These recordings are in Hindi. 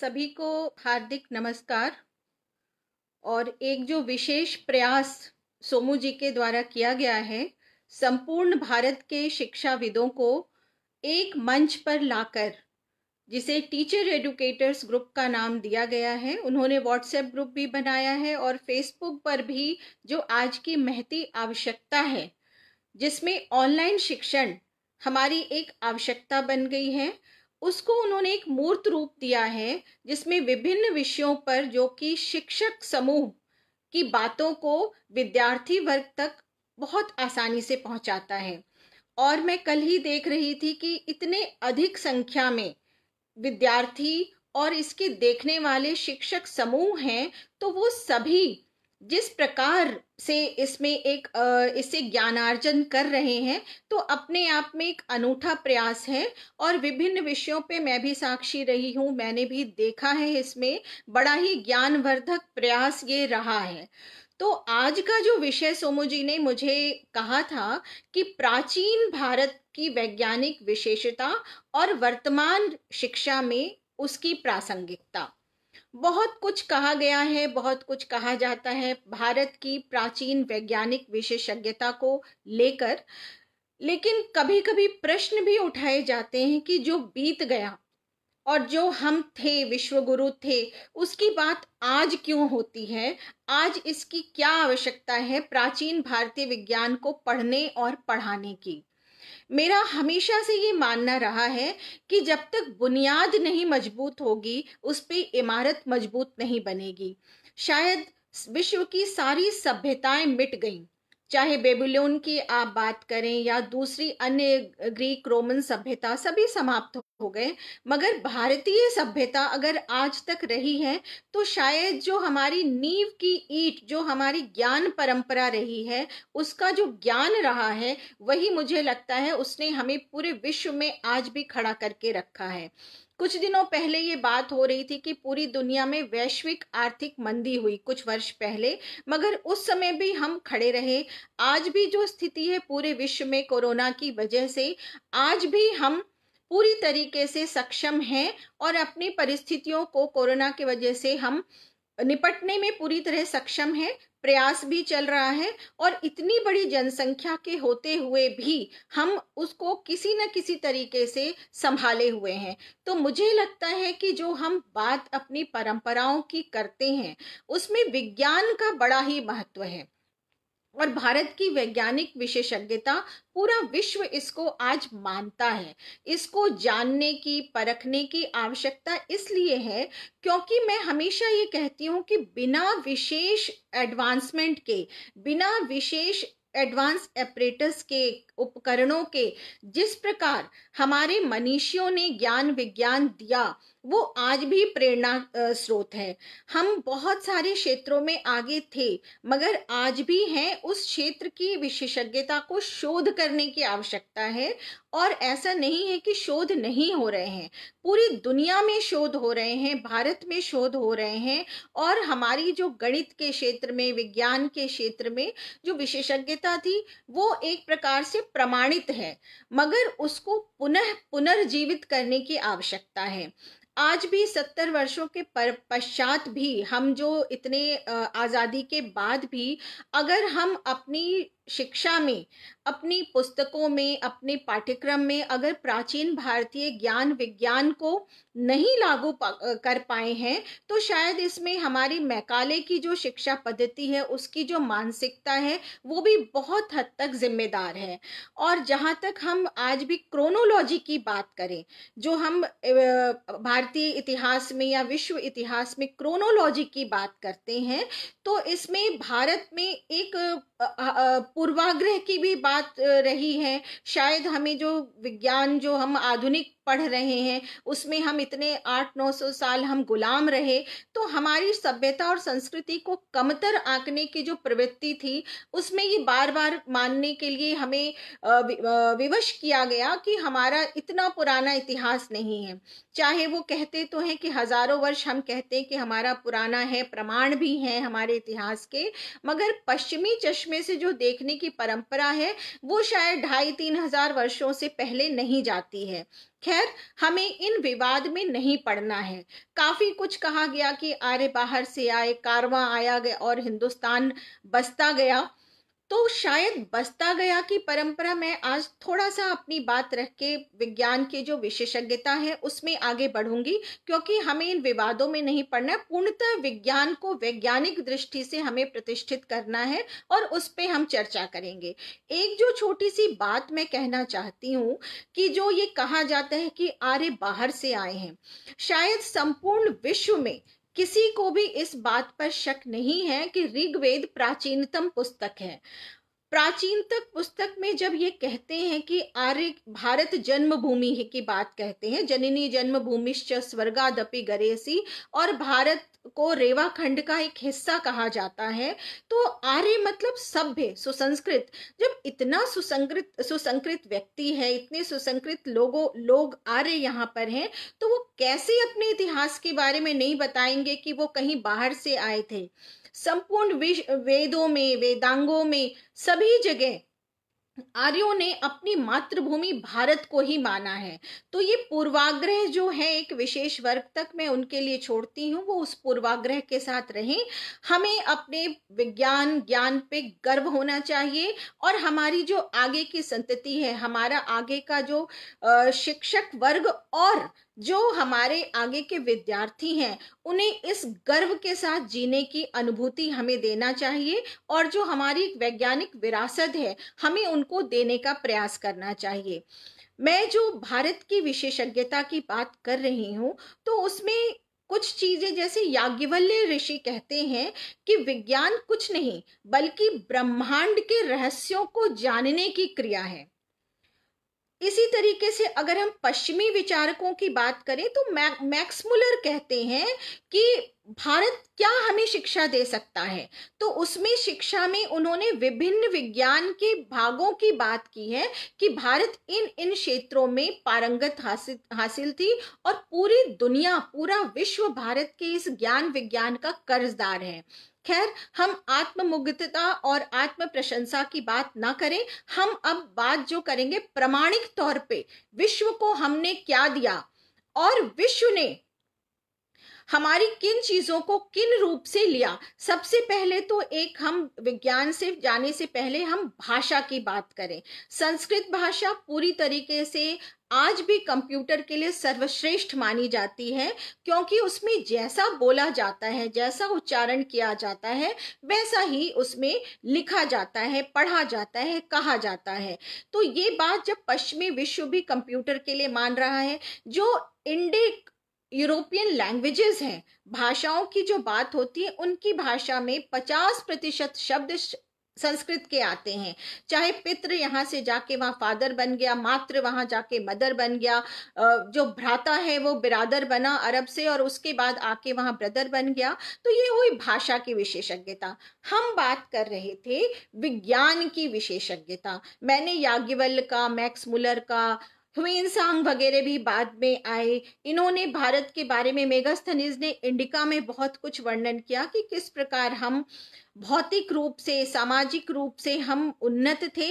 सभी को हार्दिक नमस्कार और एक जो विशेष प्रयास सोमू जी के द्वारा किया गया है संपूर्ण भारत के शिक्षाविदों को एक मंच पर लाकर जिसे टीचर एडुकेटर्स ग्रुप का नाम दिया गया है उन्होंने व्हाट्सएप ग्रुप भी बनाया है और फेसबुक पर भी जो आज की महती आवश्यकता है जिसमें ऑनलाइन शिक्षण हमारी एक आवश्यकता बन गई है उसको उन्होंने एक मूर्त रूप दिया है जिसमें विभिन्न विषयों पर जो कि शिक्षक समूह की बातों को विद्यार्थी वर्ग तक बहुत आसानी से पहुंचाता है और मैं कल ही देख रही थी कि इतने अधिक संख्या में विद्यार्थी और इसके देखने वाले शिक्षक समूह हैं तो वो सभी जिस प्रकार से इसमें एक इससे ज्ञानार्जन कर रहे हैं तो अपने आप में एक अनूठा प्रयास है और विभिन्न विषयों पे मैं भी साक्षी रही हूँ मैंने भी देखा है इसमें बड़ा ही ज्ञानवर्धक प्रयास ये रहा है तो आज का जो विषय सोमू जी ने मुझे कहा था कि प्राचीन भारत की वैज्ञानिक विशेषता और वर्तमान शिक्षा में उसकी प्रासंगिकता बहुत कुछ कहा गया है बहुत कुछ कहा जाता है भारत की प्राचीन वैज्ञानिक विशेषज्ञता को लेकर लेकिन कभी कभी प्रश्न भी उठाए जाते हैं कि जो बीत गया और जो हम थे विश्वगुरु थे उसकी बात आज क्यों होती है आज इसकी क्या आवश्यकता है प्राचीन भारतीय विज्ञान को पढ़ने और पढ़ाने की मेरा हमेशा से ये मानना रहा है कि जब तक बुनियाद नहीं मजबूत होगी उस पर इमारत मजबूत नहीं बनेगी शायद विश्व की सारी सभ्यताएं मिट गईं चाहे बेबुलोन की आप बात करें या दूसरी अन्य ग्रीक रोमन सभ्यता सभी समाप्त हो हो गए मगर भारतीय सभ्यता अगर आज तक रही है तो शायद जो हमारी नींव की ईट जो हमारी ज्ञान परंपरा रही है उसका जो ज्ञान रहा है वही मुझे लगता है उसने हमें पूरे विश्व में आज भी खड़ा करके रखा है कुछ दिनों पहले ये बात हो रही थी कि पूरी दुनिया में वैश्विक आर्थिक मंदी हुई कुछ वर्ष पहले मगर उस समय भी हम खड़े रहे आज भी जो स्थिति है पूरे विश्व में कोरोना की वजह से आज भी हम पूरी तरीके से सक्षम हैं और अपनी परिस्थितियों को कोरोना की वजह से हम निपटने में पूरी तरह सक्षम है प्रयास भी चल रहा है और इतनी बड़ी जनसंख्या के होते हुए भी हम उसको किसी न किसी तरीके से संभाले हुए हैं तो मुझे लगता है कि जो हम बात अपनी परंपराओं की करते हैं उसमें विज्ञान का बड़ा ही महत्व है और भारत की वैज्ञानिक विशेषज्ञता पूरा विश्व इसको आज मानता है इसको जानने की परखने की आवश्यकता इसलिए है क्योंकि मैं हमेशा ये कहती हूँ कि बिना विशेष एडवांसमेंट के बिना विशेष एडवांस एपरेटस के उपकरणों के जिस प्रकार हमारे मनीषियों ने ज्ञान विज्ञान दिया वो आज भी प्रेरणा स्रोत है हम बहुत सारे क्षेत्रों में आगे थे मगर आज भी हैं उस क्षेत्र की विशेषज्ञता को शोध करने की आवश्यकता है और ऐसा नहीं है कि शोध नहीं हो रहे हैं पूरी दुनिया में शोध हो रहे हैं भारत में शोध हो रहे हैं और हमारी जो गणित के क्षेत्र में विज्ञान के क्षेत्र में जो विशेषज्ञता थी वो एक प्रकार से प्रमाणित है मगर उसको पुनः पुनर्जीवित करने की आवश्यकता है आज भी सत्तर वर्षों के पर पश्चात भी हम जो इतने आज़ादी के बाद भी अगर हम अपनी शिक्षा में अपनी पुस्तकों में अपने पाठ्यक्रम में अगर प्राचीन भारतीय ज्ञान विज्ञान को नहीं लागू कर पाए हैं तो शायद इसमें हमारी मैकाले की जो शिक्षा पद्धति है उसकी जो मानसिकता है वो भी बहुत हद तक जिम्मेदार है और जहाँ तक हम आज भी क्रोनोलॉजी की बात करें जो हम भारतीय इतिहास में या विश्व इतिहास में क्रोनोलॉजी की बात करते हैं तो इसमें भारत में एक पूर्वाग्रह की भी बात रही है शायद हमें जो विज्ञान जो हम आधुनिक पढ़ रहे हैं उसमें हम इतने आठ नौ सौ साल हम गुलाम रहे तो हमारी सभ्यता और संस्कृति को कमतर आंकने की जो प्रवृत्ति थी उसमें ये बार बार मानने के लिए हमें विवश किया गया कि हमारा इतना पुराना इतिहास नहीं है चाहे वो कहते तो हैं कि हजारों वर्ष हम कहते हैं कि हमारा पुराना है प्रमाण भी हैं हमारे इतिहास के मगर पश्चिमी चश्मे से जो देखने की परंपरा है वो शायद ढाई तीन हजार वर्षों से पहले नहीं जाती है खैर हमें इन विवाद में नहीं पड़ना है काफी कुछ कहा गया कि आर्य बाहर से आए कारवां आया गया और हिंदुस्तान बसता गया तो शायद बसता गया की परंपरा में आज थोड़ा सा अपनी बात रख के विज्ञान के जो विशेषज्ञता है उसमें आगे बढ़ूंगी क्योंकि हमें इन विवादों में नहीं पड़ना है पूर्णतः विज्ञान को वैज्ञानिक दृष्टि से हमें प्रतिष्ठित करना है और उस पर हम चर्चा करेंगे एक जो छोटी सी बात मैं कहना चाहती हूँ कि जो ये कहा जाता है कि आर्य बाहर से आए हैं शायद संपूर्ण विश्व में किसी को भी इस बात पर शक नहीं है कि ऋग्वेद प्राचीनतम पुस्तक है प्राचीन तक पुस्तक में जब ये कहते हैं कि आर्य भारत जन्मभूमि की बात कहते हैं जननी जन्मभूमि स्वर्गादपि गरेसी और भारत को रेवा खंड का एक हिस्सा कहा जाता है तो आर्य मतलब सभ्य सुसंस्कृत जब इतना सुसंकृत सुसंकृत व्यक्ति है इतने सुसंकृत लोगों लोग आर्य यहाँ पर हैं तो वो कैसे अपने इतिहास के बारे में नहीं बताएंगे कि वो कहीं बाहर से आए थे संपूर्ण वेदों में वेदांगों में सभी जगह आर्यों ने अपनी मातृभूमि भारत को ही माना है तो ये पूर्वाग्रह जो है एक विशेष वर्ग तक मैं उनके लिए छोड़ती हूँ वो उस पूर्वाग्रह के साथ रहें हमें अपने विज्ञान ज्ञान पे गर्व होना चाहिए और हमारी जो आगे की संतति है हमारा आगे का जो शिक्षक वर्ग और जो हमारे आगे के विद्यार्थी हैं उन्हें इस गर्व के साथ जीने की अनुभूति हमें देना चाहिए और जो हमारी वैज्ञानिक विरासत है हमें उनको देने का प्रयास करना चाहिए मैं जो भारत की विशेषज्ञता की बात कर रही हूँ तो उसमें कुछ चीजें जैसे याज्ञवल्य ऋषि कहते हैं कि विज्ञान कुछ नहीं बल्कि ब्रह्मांड के रहस्यों को जानने की क्रिया है इसी तरीके से अगर हम पश्चिमी विचारकों की बात करें तो मैक्समुलर कहते हैं कि भारत क्या हमें शिक्षा दे सकता है तो उसमें शिक्षा में उन्होंने विभिन्न विज्ञान के भागों की बात की है कि भारत इन इन क्षेत्रों में पारंगत हासिल हासिल थी और पूरी दुनिया पूरा विश्व भारत के इस ज्ञान विज्ञान का कर्जदार है खैर हम आत्ममुग्धता और आत्म प्रशंसा की बात ना करें हम अब बात जो करेंगे प्रमाणिक तौर पे विश्व को हमने क्या दिया और विश्व ने हमारी किन चीज़ों को किन रूप से लिया सबसे पहले तो एक हम विज्ञान से जाने से पहले हम भाषा की बात करें संस्कृत भाषा पूरी तरीके से आज भी कंप्यूटर के लिए सर्वश्रेष्ठ मानी जाती है क्योंकि उसमें जैसा बोला जाता है जैसा उच्चारण किया जाता है वैसा ही उसमें लिखा जाता है पढ़ा जाता है कहा जाता है तो ये बात जब पश्चिमी विश्व भी कंप्यूटर के लिए मान रहा है जो इंडिक यूरोपियन लैंग्वेजेस हैं भाषाओं की जो बात होती है उनकी भाषा में पचास प्रतिशत शब्द संस्कृत के आते हैं चाहे पितृ यहाँ से जाके वहाँ फादर बन गया मातृ वहाँ जाके मदर बन गया जो भ्राता है वो बिरादर बना अरब से और उसके बाद आके वहाँ ब्रदर बन गया तो ये हुई भाषा की विशेषज्ञता हम बात कर रहे थे विज्ञान की विशेषज्ञता मैंने याज्ञवल का मैक्स मुलर का ह्वीन वगैरह भी बाद में आए इन्होंने भारत के बारे में मेगास्थनीज ने इंडिका में बहुत कुछ वर्णन किया कि किस प्रकार हम भौतिक रूप से सामाजिक रूप से हम उन्नत थे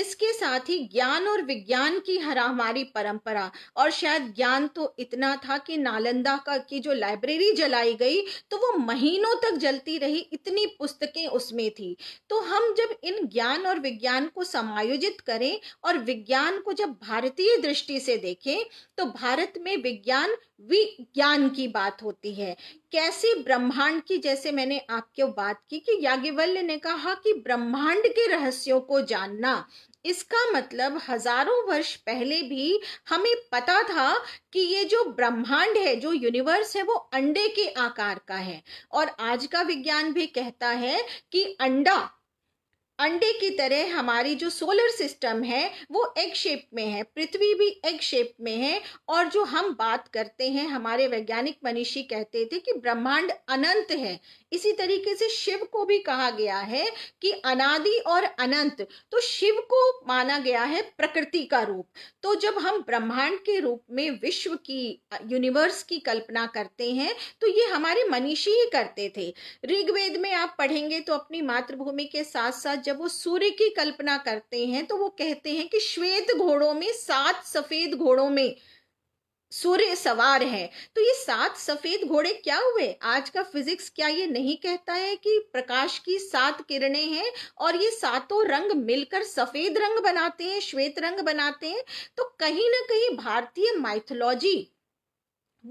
इसके साथ ही ज्ञान और विज्ञान की हरा हमारी परंपरा और शायद ज्ञान तो इतना था कि नालंदा का की जो लाइब्रेरी जलाई गई तो वो महीनों तक जलती रही इतनी पुस्तकें उसमें थी तो हम जब इन ज्ञान और विज्ञान को समायोजित करें और विज्ञान को जब भारतीय दृष्टि से देखें तो भारत में विज्ञान विज्ञान की बात होती है कैसे ब्रह्मांड की जैसे मैंने आपके बात की कि याज्ञवल्य ने कहा कि ब्रह्मांड के रहस्यों को जानना इसका मतलब हजारों वर्ष पहले भी हमें पता था कि ये जो ब्रह्मांड है जो यूनिवर्स है वो अंडे के आकार का है और आज का विज्ञान भी कहता है कि अंडा अंडे की तरह हमारी जो सोलर सिस्टम है वो एग शेप में है पृथ्वी भी एग शेप में है और जो हम बात करते हैं हमारे वैज्ञानिक मनीषी कहते थे कि ब्रह्मांड अनंत है इसी तरीके से शिव को भी कहा गया है कि अनादि और अनंत तो शिव को माना गया है प्रकृति का रूप तो जब हम ब्रह्मांड के रूप में विश्व की यूनिवर्स की कल्पना करते हैं तो ये हमारे मनीषी ही करते थे ऋग्वेद में आप पढ़ेंगे तो अपनी मातृभूमि के साथ साथ जब वो सूर्य की कल्पना करते हैं तो वो कहते हैं कि श्वेत घोड़ों में सात सफेद घोड़ों में सूर्य सवार है तो ये सात सफेद घोड़े क्या हुए आज का फिजिक्स क्या ये नहीं कहता है कि प्रकाश की सात किरणें हैं और ये सातों रंग मिलकर सफेद रंग बनाते हैं श्वेत रंग बनाते हैं तो कहीं ना कहीं भारतीय माइथोलॉजी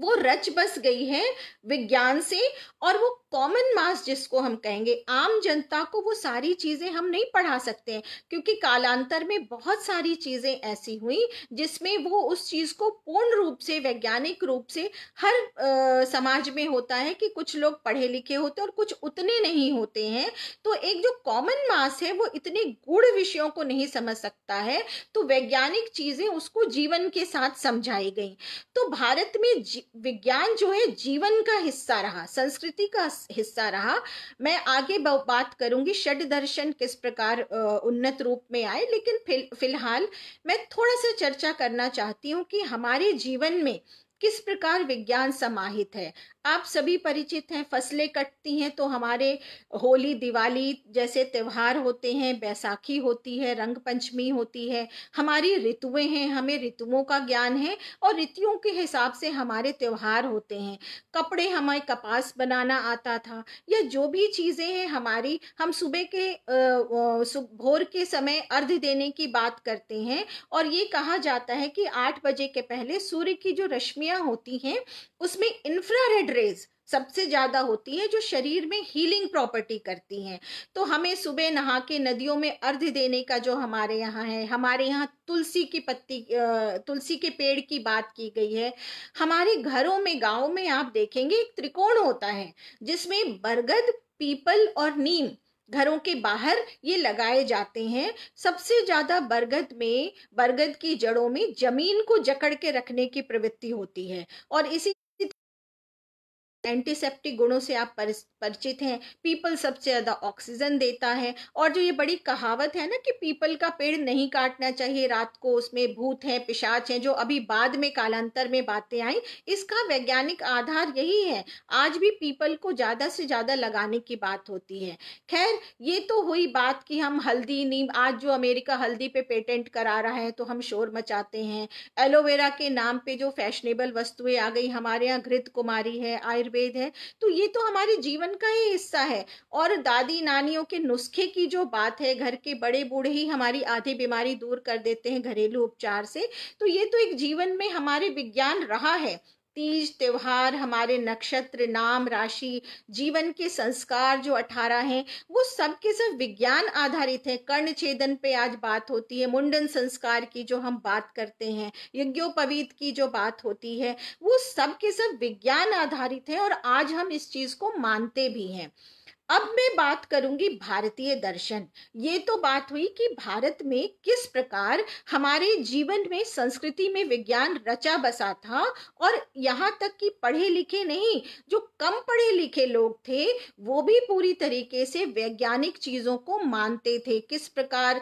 वो रच बस गई है विज्ञान से और वो कॉमन मास जिसको हम कहेंगे आम जनता को वो सारी चीज़ें हम नहीं पढ़ा सकते हैं क्योंकि कालांतर में बहुत सारी चीज़ें ऐसी हुई जिसमें वो उस चीज़ को पूर्ण रूप से वैज्ञानिक रूप से हर आ, समाज में होता है कि कुछ लोग पढ़े लिखे होते और कुछ उतने नहीं होते हैं तो एक जो कॉमन मास है वो इतने गुड़ विषयों को नहीं समझ सकता है तो वैज्ञानिक चीज़ें उसको जीवन के साथ समझाई गई तो भारत में विज्ञान जो है जीवन का हिस्सा रहा संस्कृति का हिस्सा रहा मैं आगे बात करूंगी षड दर्शन किस प्रकार उन्नत रूप में आए लेकिन फिलहाल मैं थोड़ा सा चर्चा करना चाहती हूँ कि हमारे जीवन में किस प्रकार विज्ञान समाहित है आप सभी परिचित हैं फसलें कटती हैं तो हमारे होली दिवाली जैसे त्यौहार होते हैं बैसाखी होती है रंग पंचमी होती है हमारी ऋतुएं हैं हमें ऋतुओं का ज्ञान है और ऋतुओं के हिसाब से हमारे त्यौहार होते हैं कपड़े हमारे कपास बनाना आता था या जो भी चीज़ें हैं हमारी हम सुबह के भोर के समय अर्ध देने की बात करते हैं और ये कहा जाता है कि आठ बजे के पहले सूर्य की जो रश्मि बीमारियां होती हैं उसमें इंफ्रारेड रेज सबसे ज़्यादा होती है जो शरीर में हीलिंग प्रॉपर्टी करती हैं तो हमें सुबह नहा के नदियों में अर्ध देने का जो हमारे यहाँ है हमारे यहाँ तुलसी की पत्ती तुलसी के पेड़ की बात की गई है हमारे घरों में गाँव में आप देखेंगे एक त्रिकोण होता है जिसमें बरगद पीपल और नीम घरों के बाहर ये लगाए जाते हैं सबसे ज़्यादा बरगद में बरगद की जड़ों में जमीन को जकड़ के रखने की प्रवृत्ति होती है और इसी एंटीसेप्टिक गुणों से आप परिचित हैं पीपल सबसे ज़्यादा ऑक्सीजन देता है और जो ये बड़ी कहावत है ना कि पीपल का पेड़ नहीं काटना चाहिए रात को उसमें भूत हैं पिशाच हैं जो अभी बाद में कालांतर में बातें आई इसका वैज्ञानिक आधार यही है आज भी पीपल को ज़्यादा से ज़्यादा लगाने की बात होती है खैर ये तो हुई बात कि हम हल्दी नीम आज जो अमेरिका हल्दी पे पेटेंट करा रहा है तो हम शोर मचाते हैं एलोवेरा के नाम पे जो फैशनेबल वस्तुएं आ गई हमारे यहाँ घृत कुमारी है आयुर्वेद भेद है तो ये तो हमारे जीवन का ही हिस्सा है और दादी नानियों के नुस्खे की जो बात है घर के बड़े बूढ़े ही हमारी आधी बीमारी दूर कर देते हैं घरेलू उपचार से तो ये तो एक जीवन में हमारे विज्ञान रहा है तीज त्यौहार हमारे नक्षत्र नाम राशि जीवन के संस्कार जो अठारह हैं वो सब के सब विज्ञान आधारित हैं कर्ण छेदन पे आज बात होती है मुंडन संस्कार की जो हम बात करते हैं यज्ञोपवीत की जो बात होती है वो सब के सब विज्ञान आधारित है और आज हम इस चीज़ को मानते भी हैं अब मैं बात करूंगी भारतीय दर्शन ये तो बात हुई कि भारत में किस प्रकार हमारे जीवन में संस्कृति में विज्ञान रचा बसा था और यहाँ तक कि पढ़े लिखे नहीं जो कम पढ़े लिखे लोग थे वो भी पूरी तरीके से वैज्ञानिक चीज़ों को मानते थे किस प्रकार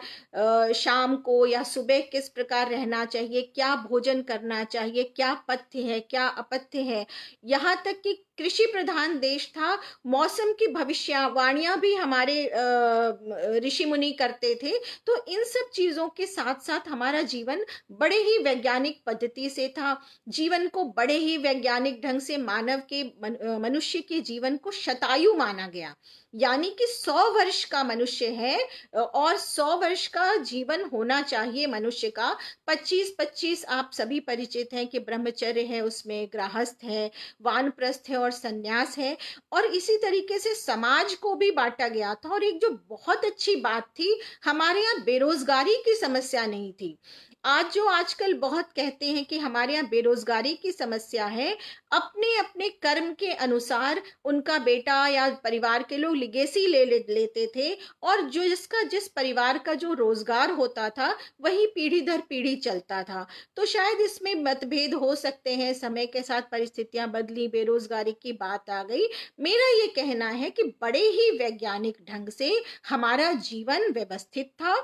शाम को या सुबह किस प्रकार रहना चाहिए क्या भोजन करना चाहिए क्या पथ्य है क्या अपथ्य है यहाँ तक कि कृषि प्रधान देश था मौसम की भविष्य वाक्या वाणियाँ भी हमारे ऋषि मुनि करते थे तो इन सब चीज़ों के साथ साथ हमारा जीवन बड़े ही वैज्ञानिक पद्धति से था जीवन को बड़े ही वैज्ञानिक ढंग से मानव के मनुष्य के जीवन को शतायु माना गया यानी कि सौ वर्ष का मनुष्य है और सौ वर्ष का जीवन होना चाहिए मनुष्य का पच्चीस पच्चीस आप सभी परिचित हैं कि ब्रह्मचर्य है उसमें गृहस्थ है वानप्रस्थ है और संन्यास है और इसी तरीके से समाज को भी बांटा गया था और एक जो बहुत अच्छी बात थी हमारे यहाँ बेरोजगारी की समस्या नहीं थी आज जो आजकल बहुत कहते हैं कि हमारे यहाँ बेरोजगारी की समस्या है अपने अपने कर्म के अनुसार उनका बेटा या परिवार के लोग लिगेसी ले, ले लेते थे और जो जिसका जिस परिवार का जो रोजगार होता था वही पीढ़ी दर पीढ़ी चलता था तो शायद इसमें मतभेद हो सकते हैं समय के साथ परिस्थितियां बदली बेरोजगारी की बात आ गई मेरा ये कहना है कि बड़े ही वैज्ञानिक ढंग से हमारा जीवन व्यवस्थित था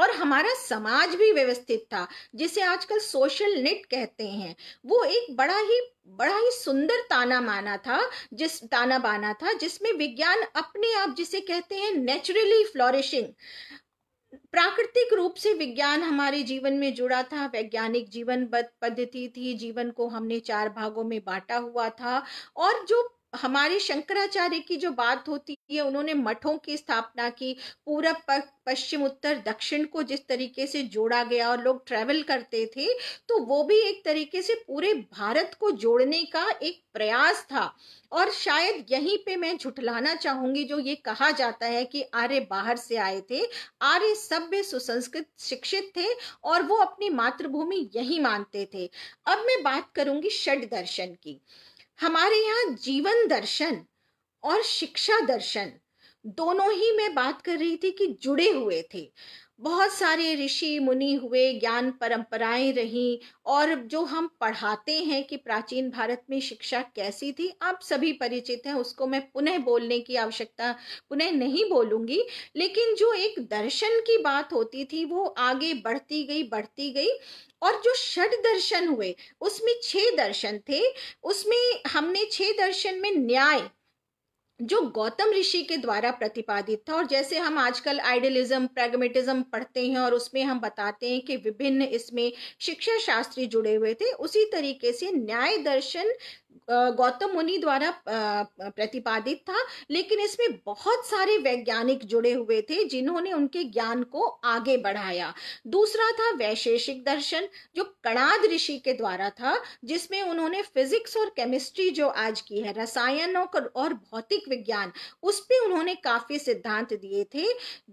और हमारा समाज भी व्यवस्थित था जिसे आजकल सोशल नेट कहते हैं वो एक बड़ा ही बड़ा ही सुंदर ताना माना था जिस ताना बाना था जिसमें विज्ञान अपने आप जिसे कहते हैं नेचुरली फ्लोरिशिंग प्राकृतिक रूप से विज्ञान हमारे जीवन में जुड़ा था वैज्ञानिक जीवन पद्धति थी जीवन को हमने चार भागों में बांटा हुआ था और जो हमारे शंकराचार्य की जो बात होती है उन्होंने मठों की स्थापना की पूरब पश्चिम उत्तर दक्षिण को जिस तरीके से जोड़ा गया और लोग ट्रैवल करते थे तो वो भी एक तरीके से पूरे भारत को जोड़ने का एक प्रयास था और शायद यहीं पे मैं झुठलाना चाहूंगी जो ये कहा जाता है कि आर्य बाहर से आए थे आर्य सभ्य सुसंस्कृत शिक्षित थे और वो अपनी मातृभूमि यही मानते थे अब मैं बात करूंगी षड दर्शन की हमारे यहाँ जीवन दर्शन और शिक्षा दर्शन दोनों ही मैं बात कर रही थी कि जुड़े हुए थे बहुत सारे ऋषि मुनि हुए ज्ञान परंपराएं रहीं और जो हम पढ़ाते हैं कि प्राचीन भारत में शिक्षा कैसी थी आप सभी परिचित हैं उसको मैं पुनः बोलने की आवश्यकता पुनः नहीं बोलूंगी लेकिन जो एक दर्शन की बात होती थी वो आगे बढ़ती गई बढ़ती गई और जो षड दर्शन हुए उसमें छह दर्शन थे उसमें हमने छह दर्शन में न्याय जो गौतम ऋषि के द्वारा प्रतिपादित था और जैसे हम आजकल आइडियलिज्म प्रेगमेटिज्म पढ़ते हैं और उसमें हम बताते हैं कि विभिन्न इसमें शिक्षा शास्त्री जुड़े हुए थे उसी तरीके से न्याय दर्शन गौतम मुनि द्वारा प्रतिपादित था लेकिन इसमें बहुत सारे वैज्ञानिक जुड़े हुए थे जिन्होंने उनके ज्ञान को आगे बढ़ाया दूसरा था वैशेषिक दर्शन जो कणाद ऋषि के द्वारा था जिसमें उन्होंने फिजिक्स और केमिस्ट्री जो आज की है रसायन और भौतिक विज्ञान उस पर उन्होंने काफी सिद्धांत दिए थे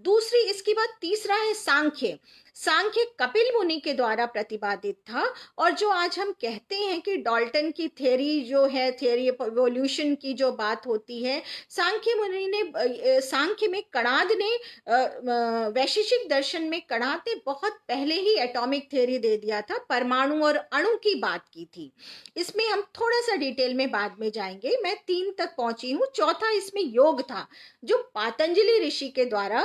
दूसरी इसके बाद तीसरा है सांख्य सांख्य कपिल मुनि के द्वारा प्रतिपादित था और जो आज हम कहते हैं कि डॉल्टन की थ्योरी जो है थ्योरी एवोल्यूशन की जो बात होती है सांख्य मुनि ने सांख्य में कणाद ने वैशेषिक दर्शन में कणाद ने बहुत पहले ही एटॉमिक थ्योरी दे दिया था परमाणु और अणु की बात की थी इसमें हम थोड़ा सा डिटेल में बाद में जाएंगे मैं तीन तक पहुंची हूँ चौथा इसमें योग था जो पातंजलि ऋषि के द्वारा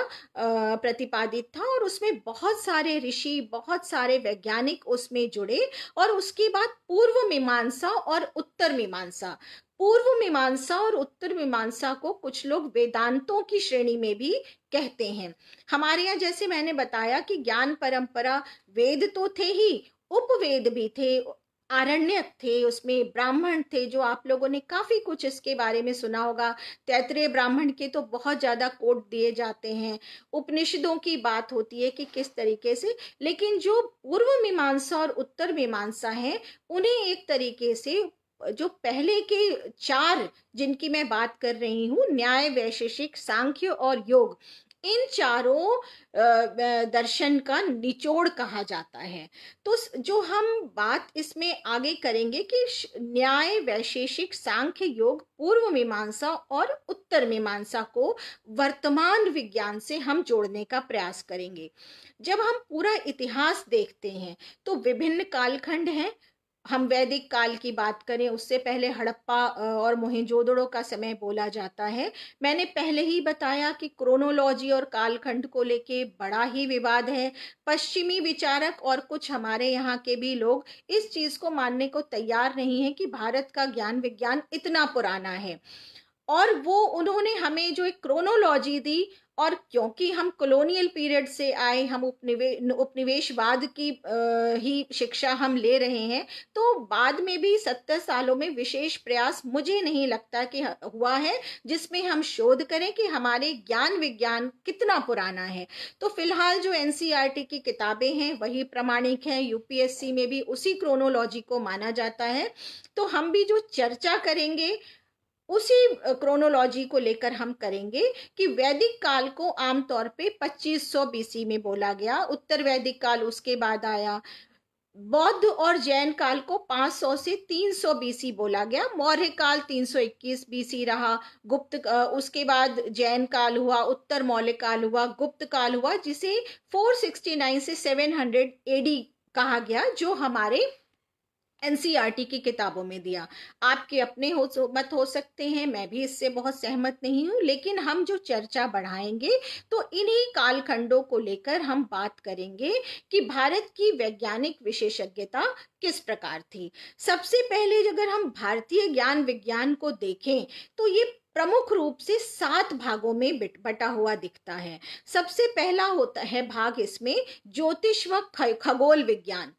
प्रतिपादित था और उसमें बहुत सारे सारे ऋषि बहुत सारे वैज्ञानिक उसमें जुड़े और उसके बाद पूर्व मीमांसा और उत्तर मीमांसा पूर्व मीमांसा और उत्तर मीमांसा को कुछ लोग वेदांतों की श्रेणी में भी कहते हैं हमारे यहाँ जैसे मैंने बताया कि ज्ञान परंपरा वेद तो थे ही उपवेद भी थे आरण्यक थे उसमें ब्राह्मण थे जो आप लोगों ने काफ़ी कुछ इसके बारे में सुना होगा तैतरे ब्राह्मण के तो बहुत ज़्यादा कोट दिए जाते हैं उपनिषदों की बात होती है कि किस तरीके से लेकिन जो पूर्व मीमांसा और उत्तर मीमांसा है उन्हें एक तरीके से जो पहले के चार जिनकी मैं बात कर रही हूँ न्याय वैशेषिक सांख्य और योग इन चारों दर्शन का निचोड़ कहा जाता है तो जो हम बात इसमें आगे करेंगे कि न्याय वैशेषिक सांख्य योग पूर्व मीमांसा और उत्तर मीमांसा को वर्तमान विज्ञान से हम जोड़ने का प्रयास करेंगे जब हम पूरा इतिहास देखते हैं तो विभिन्न कालखंड हैं हम वैदिक काल की बात करें उससे पहले हड़प्पा और मोहिजोदड़ो का समय बोला जाता है मैंने पहले ही बताया कि क्रोनोलॉजी और कालखंड को लेके बड़ा ही विवाद है पश्चिमी विचारक और कुछ हमारे यहाँ के भी लोग इस चीज़ को मानने को तैयार नहीं है कि भारत का ज्ञान विज्ञान इतना पुराना है और वो उन्होंने हमें जो एक क्रोनोलॉजी दी और क्योंकि हम कॉलोनियल पीरियड से आए हम उपनिवे उपनिवेशवाद की आ, ही शिक्षा हम ले रहे हैं तो बाद में भी सत्तर सालों में विशेष प्रयास मुझे नहीं लगता कि हुआ है जिसमें हम शोध करें कि हमारे ज्ञान विज्ञान कितना पुराना है तो फिलहाल जो एन e की किताबें हैं वही प्रमाणिक हैं यूपीएससी में भी उसी क्रोनोलॉजी को माना जाता है तो हम भी जो चर्चा करेंगे उसी क्रोनोलॉजी को लेकर हम करेंगे कि वैदिक काल को आमतौर पे 2500 बीसी में बोला गया उत्तर वैदिक काल उसके बाद आया बौद्ध और जैन काल को 500 से 300 बीसी बोला गया मौर्य काल 321 बीसी रहा गुप्त उसके बाद जैन काल हुआ उत्तर मौर्य काल हुआ गुप्त काल हुआ जिसे 469 से 700 एडी कहा गया जो हमारे एनसीईआरटी e की किताबों में दिया आपके अपने हो मत हो सकते हैं मैं भी इससे बहुत सहमत नहीं हूँ लेकिन हम जो चर्चा बढ़ाएंगे तो इन्हीं कालखंडों को लेकर हम बात करेंगे कि भारत की वैज्ञानिक विशेषज्ञता किस प्रकार थी सबसे पहले अगर हम भारतीय ज्ञान विज्ञान को देखें तो ये प्रमुख रूप से सात भागों में बटा हुआ दिखता है सबसे पहला होता है भाग इसमें ज्योतिष व खगोल विज्ञान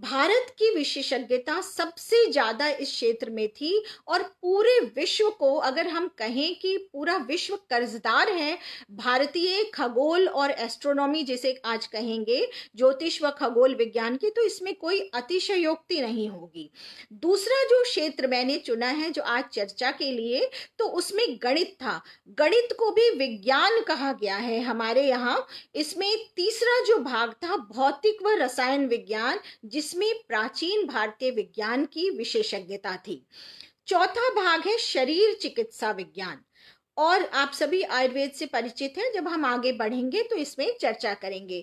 भारत की विशेषज्ञता सबसे ज्यादा इस क्षेत्र में थी और पूरे विश्व को अगर हम कहें कि पूरा विश्व कर्जदार है भारतीय खगोल और एस्ट्रोनॉमी जिसे आज कहेंगे ज्योतिष व खगोल विज्ञान की तो इसमें कोई अतिशयोक्ति नहीं होगी दूसरा जो क्षेत्र मैंने चुना है जो आज चर्चा के लिए तो उसमें गणित था गणित को भी विज्ञान कहा गया है हमारे यहाँ इसमें तीसरा जो भाग था भौतिक व रसायन विज्ञान जिस जिसमें प्राचीन भारतीय विज्ञान की विशेषज्ञता थी चौथा भाग है शरीर चिकित्सा विज्ञान और आप सभी आयुर्वेद से परिचित हैं जब हम आगे बढ़ेंगे तो इसमें चर्चा करेंगे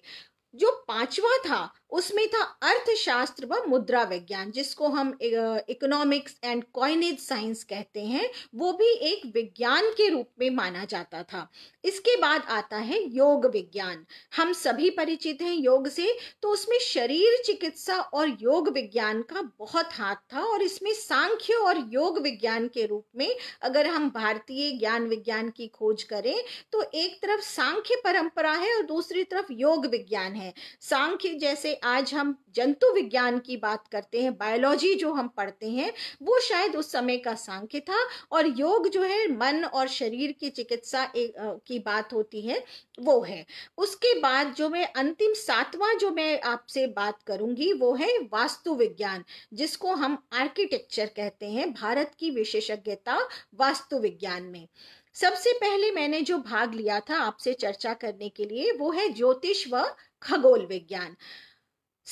जो पांचवा था उसमें था अर्थशास्त्र व मुद्रा विज्ञान जिसको हम इकोनॉमिक्स एंड कॉइनेज साइंस कहते हैं वो भी एक विज्ञान के रूप में माना जाता था इसके बाद आता है योग विज्ञान हम सभी परिचित हैं योग से तो उसमें शरीर चिकित्सा और योग विज्ञान का बहुत हाथ था और इसमें सांख्य और योग विज्ञान के रूप में अगर हम भारतीय ज्ञान विज्ञान की खोज करें तो एक तरफ सांख्य परंपरा है और दूसरी तरफ योग विज्ञान है सांख्य जैसे आज हम जंतु विज्ञान की बात करते हैं बायोलॉजी जो हम पढ़ते हैं वो शायद उस समय का सांख्य था और योग जो है मन और शरीर की चिकित्सा की बात होती है वो है उसके बाद जो मैं अंतिम सातवां जो मैं आपसे बात करूंगी वो है वास्तु विज्ञान जिसको हम आर्किटेक्चर कहते हैं भारत की विशेषज्ञता वास्तु विज्ञान में सबसे पहले मैंने जो भाग लिया था आपसे चर्चा करने के लिए वो है ज्योतिष व खगोल विज्ञान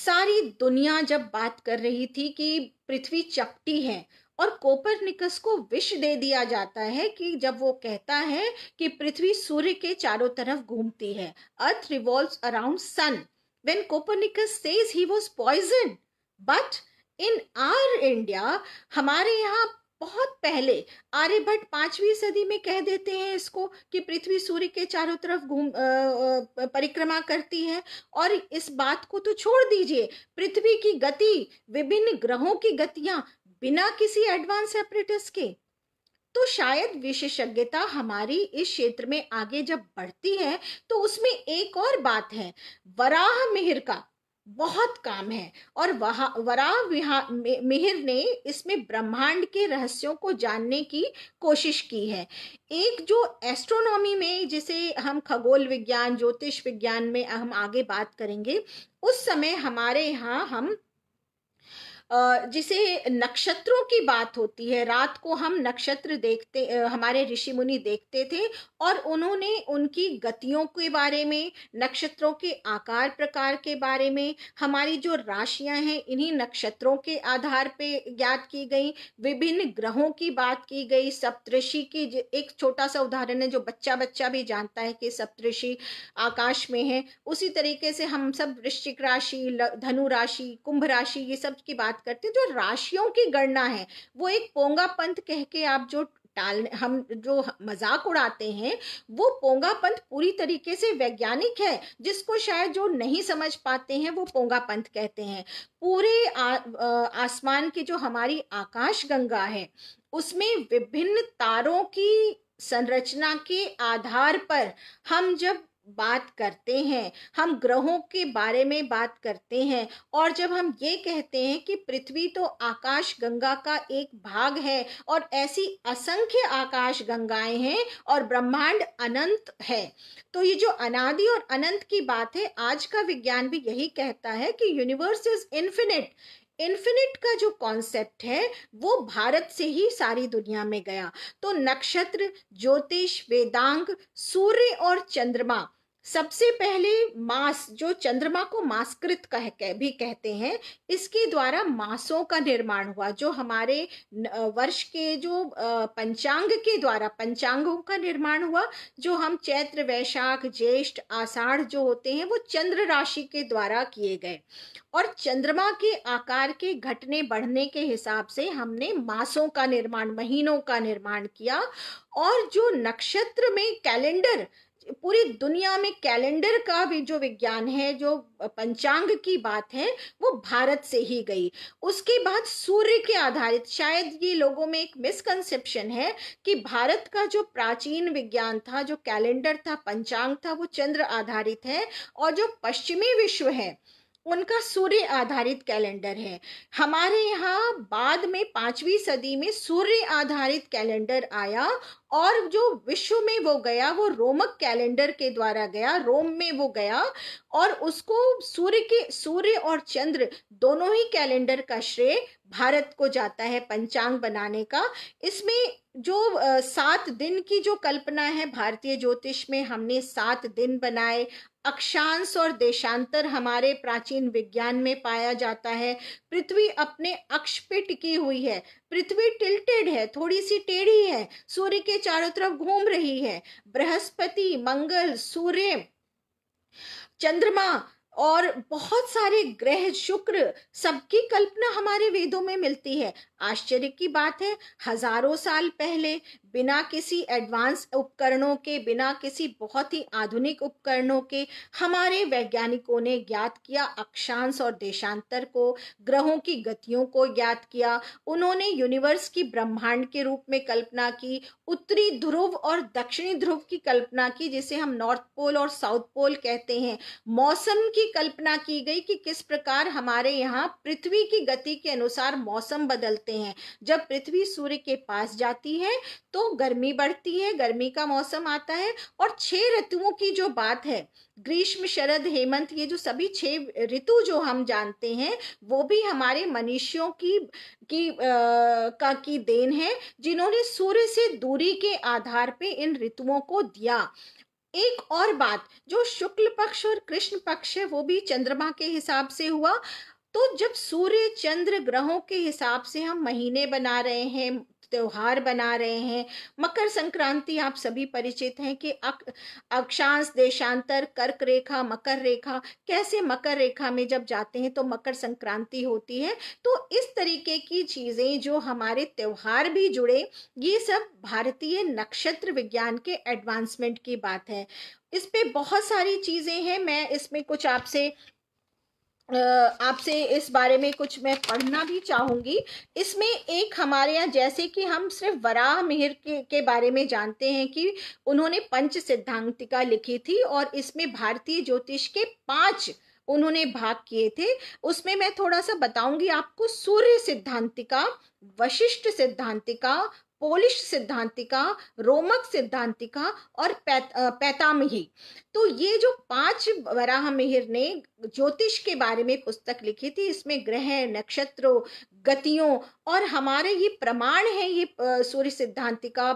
सारी दुनिया जब बात कर रही थी कि पृथ्वी चपटी है और कोपरनिकस को विष दे दिया जाता है कि जब वो कहता है कि पृथ्वी सूर्य के चारों तरफ घूमती है earth revolve around sun when Copernicus says he was poison but in our India हमारे यहाँ बहुत पहले आर्यभट्ट पांचवी सदी में कह देते हैं इसको कि पृथ्वी सूर्य के चारों तरफ घूम परिक्रमा करती है और इस बात को तो छोड़ दीजिए पृथ्वी की गति विभिन्न ग्रहों की गतियां बिना किसी एडवांस एपरेटस के तो शायद विशेषज्ञता हमारी इस क्षेत्र में आगे जब बढ़ती है तो उसमें एक और बात है वराह मिहिर का बहुत काम है और वहा वरा मिहिर ने इसमें ब्रह्मांड के रहस्यों को जानने की कोशिश की है एक जो एस्ट्रोनॉमी में जिसे हम खगोल विज्ञान ज्योतिष विज्ञान में हम आगे बात करेंगे उस समय हमारे यहाँ हम जिसे नक्षत्रों की बात होती है रात को हम नक्षत्र देखते हमारे ऋषि मुनि देखते थे और उन्होंने उनकी गतियों के बारे में नक्षत्रों के आकार प्रकार के बारे में हमारी जो राशियां हैं इन्हीं नक्षत्रों के आधार पे ज्ञात की गई विभिन्न ग्रहों की बात की गई सप्तऋषि की एक छोटा सा उदाहरण है जो बच्चा बच्चा भी जानता है कि सप्तऋषि आकाश में है उसी तरीके से हम सब वृश्चिक राशि धनु राशि कुंभ राशि ये सब की बात बात करते जो राशियों की गणना है वो एक पोंगा पंथ कह के आप जो टालने हम जो मजाक उड़ाते हैं वो पोंगा पंथ पूरी तरीके से वैज्ञानिक है जिसको शायद जो नहीं समझ पाते हैं वो पोंगा पंथ कहते हैं पूरे आसमान की जो हमारी आकाश गंगा है उसमें विभिन्न तारों की संरचना के आधार पर हम जब बात करते हैं हम ग्रहों के बारे में बात करते हैं और जब हम ये कहते हैं कि पृथ्वी तो आकाश गंगा का एक भाग है और ऐसी असंख्य आकाश गंगाएं हैं और ब्रह्मांड अनंत है तो ये जो अनादि और अनंत की बात है आज का विज्ञान भी यही कहता है कि यूनिवर्स इज इन्फिनिट इन्फिनिट का जो कॉन्सेप्ट है वो भारत से ही सारी दुनिया में गया तो नक्षत्र ज्योतिष वेदांग सूर्य और चंद्रमा सबसे पहले मास जो चंद्रमा को मास्कृत कह के भी कहते हैं इसके द्वारा मासों का निर्माण हुआ जो हमारे वर्ष के जो पंचांग के द्वारा पंचांगों का निर्माण हुआ जो हम चैत्र वैशाख ज्येष्ठ आषाढ़ जो होते हैं वो चंद्र राशि के द्वारा किए गए और चंद्रमा के आकार के घटने बढ़ने के हिसाब से हमने मासों का निर्माण महीनों का निर्माण किया और जो नक्षत्र में कैलेंडर पूरी दुनिया में कैलेंडर का भी जो विज्ञान है जो पंचांग की बात है वो भारत से ही गई उसके बाद सूर्य के आधारित शायद ये लोगों में एक मिसकंसेप्शन है कि भारत का जो प्राचीन विज्ञान था जो कैलेंडर था पंचांग था वो चंद्र आधारित है और जो पश्चिमी विश्व है उनका सूर्य आधारित कैलेंडर है हमारे यहाँ बाद में पाँचवीं सदी में सूर्य आधारित कैलेंडर आया और जो विश्व में वो गया वो रोमक कैलेंडर के द्वारा गया रोम में वो गया और उसको सूर्य के सूर्य और चंद्र दोनों ही कैलेंडर का श्रेय भारत को जाता है पंचांग बनाने का इसमें जो सात दिन की जो कल्पना है भारतीय ज्योतिष में हमने सात दिन बनाए अक्षांश और देशांतर हमारे प्राचीन विज्ञान में पाया जाता है पृथ्वी अपने अक्ष पे टिकी हुई है पृथ्वी टिल्टेड है थोड़ी सी टेढ़ी है सूर्य के चारों तरफ घूम रही है बृहस्पति मंगल सूर्य चंद्रमा और बहुत सारे ग्रह शुक्र सबकी कल्पना हमारे वेदों में मिलती है आश्चर्य की बात है हजारों साल पहले बिना किसी एडवांस उपकरणों के बिना किसी बहुत ही आधुनिक उपकरणों के हमारे वैज्ञानिकों ने ज्ञात किया अक्षांश और देशांतर को ग्रहों की गतियों को ज्ञात किया उन्होंने यूनिवर्स की ब्रह्मांड के रूप में कल्पना की उत्तरी ध्रुव और दक्षिणी ध्रुव की कल्पना की जिसे हम नॉर्थ पोल और साउथ पोल कहते हैं मौसम की कल्पना की गई कि किस प्रकार हमारे यहाँ पृथ्वी की गति के अनुसार मौसम बदलता सकते हैं जब पृथ्वी सूर्य के पास जाती है तो गर्मी बढ़ती है गर्मी का मौसम आता है और छह ऋतुओं की जो बात है ग्रीष्म शरद हेमंत ये जो सभी छह ऋतु जो हम जानते हैं वो भी हमारे मनुष्यों की की आ, का की देन है जिन्होंने सूर्य से दूरी के आधार पे इन ऋतुओं को दिया एक और बात जो शुक्ल पक्ष और कृष्ण पक्ष है वो भी चंद्रमा के हिसाब से हुआ तो जब सूर्य चंद्र ग्रहों के हिसाब से हम महीने बना रहे हैं त्योहार बना रहे हैं मकर संक्रांति आप सभी परिचित हैं कि अक्षांश देशांतर कर्क रेखा मकर रेखा कैसे मकर रेखा में जब जाते हैं तो मकर संक्रांति होती है तो इस तरीके की चीज़ें जो हमारे त्योहार भी जुड़े ये सब भारतीय नक्षत्र विज्ञान के एडवांसमेंट की बात है इस पे बहुत सारी चीज़ें हैं मैं इसमें कुछ आपसे आपसे इस बारे में कुछ मैं पढ़ना भी चाहूँगी इसमें एक हमारे यहाँ जैसे कि हम सिर्फ वराह मिहिर के, के बारे में जानते हैं कि उन्होंने पंच सिद्धांतिका लिखी थी और इसमें भारतीय ज्योतिष के पांच उन्होंने भाग किए थे उसमें मैं थोड़ा सा बताऊंगी आपको सूर्य सिद्धांतिका वशिष्ठ सिद्धांतिका पोलिश सिद्धांतिका रोमक सिद्धांतिका और पैत, पैतामही तो ये जो पांच वराह मिहिर ने ज्योतिष के बारे में पुस्तक लिखी थी इसमें ग्रह नक्षत्रों गतियों और हमारे ये प्रमाण है ये सूर्य सिद्धांतिका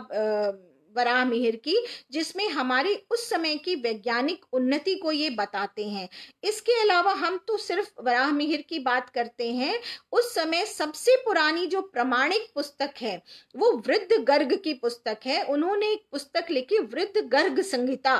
वराह मिहिर की जिसमें हमारी उस समय की वैज्ञानिक उन्नति को ये बताते हैं इसके अलावा हम तो सिर्फ वराह मिहिर की बात करते हैं उस समय सबसे पुरानी जो प्रमाणिक पुस्तक है वो वृद्ध गर्ग की पुस्तक है उन्होंने एक पुस्तक लिखी वृद्ध गर्ग संहिता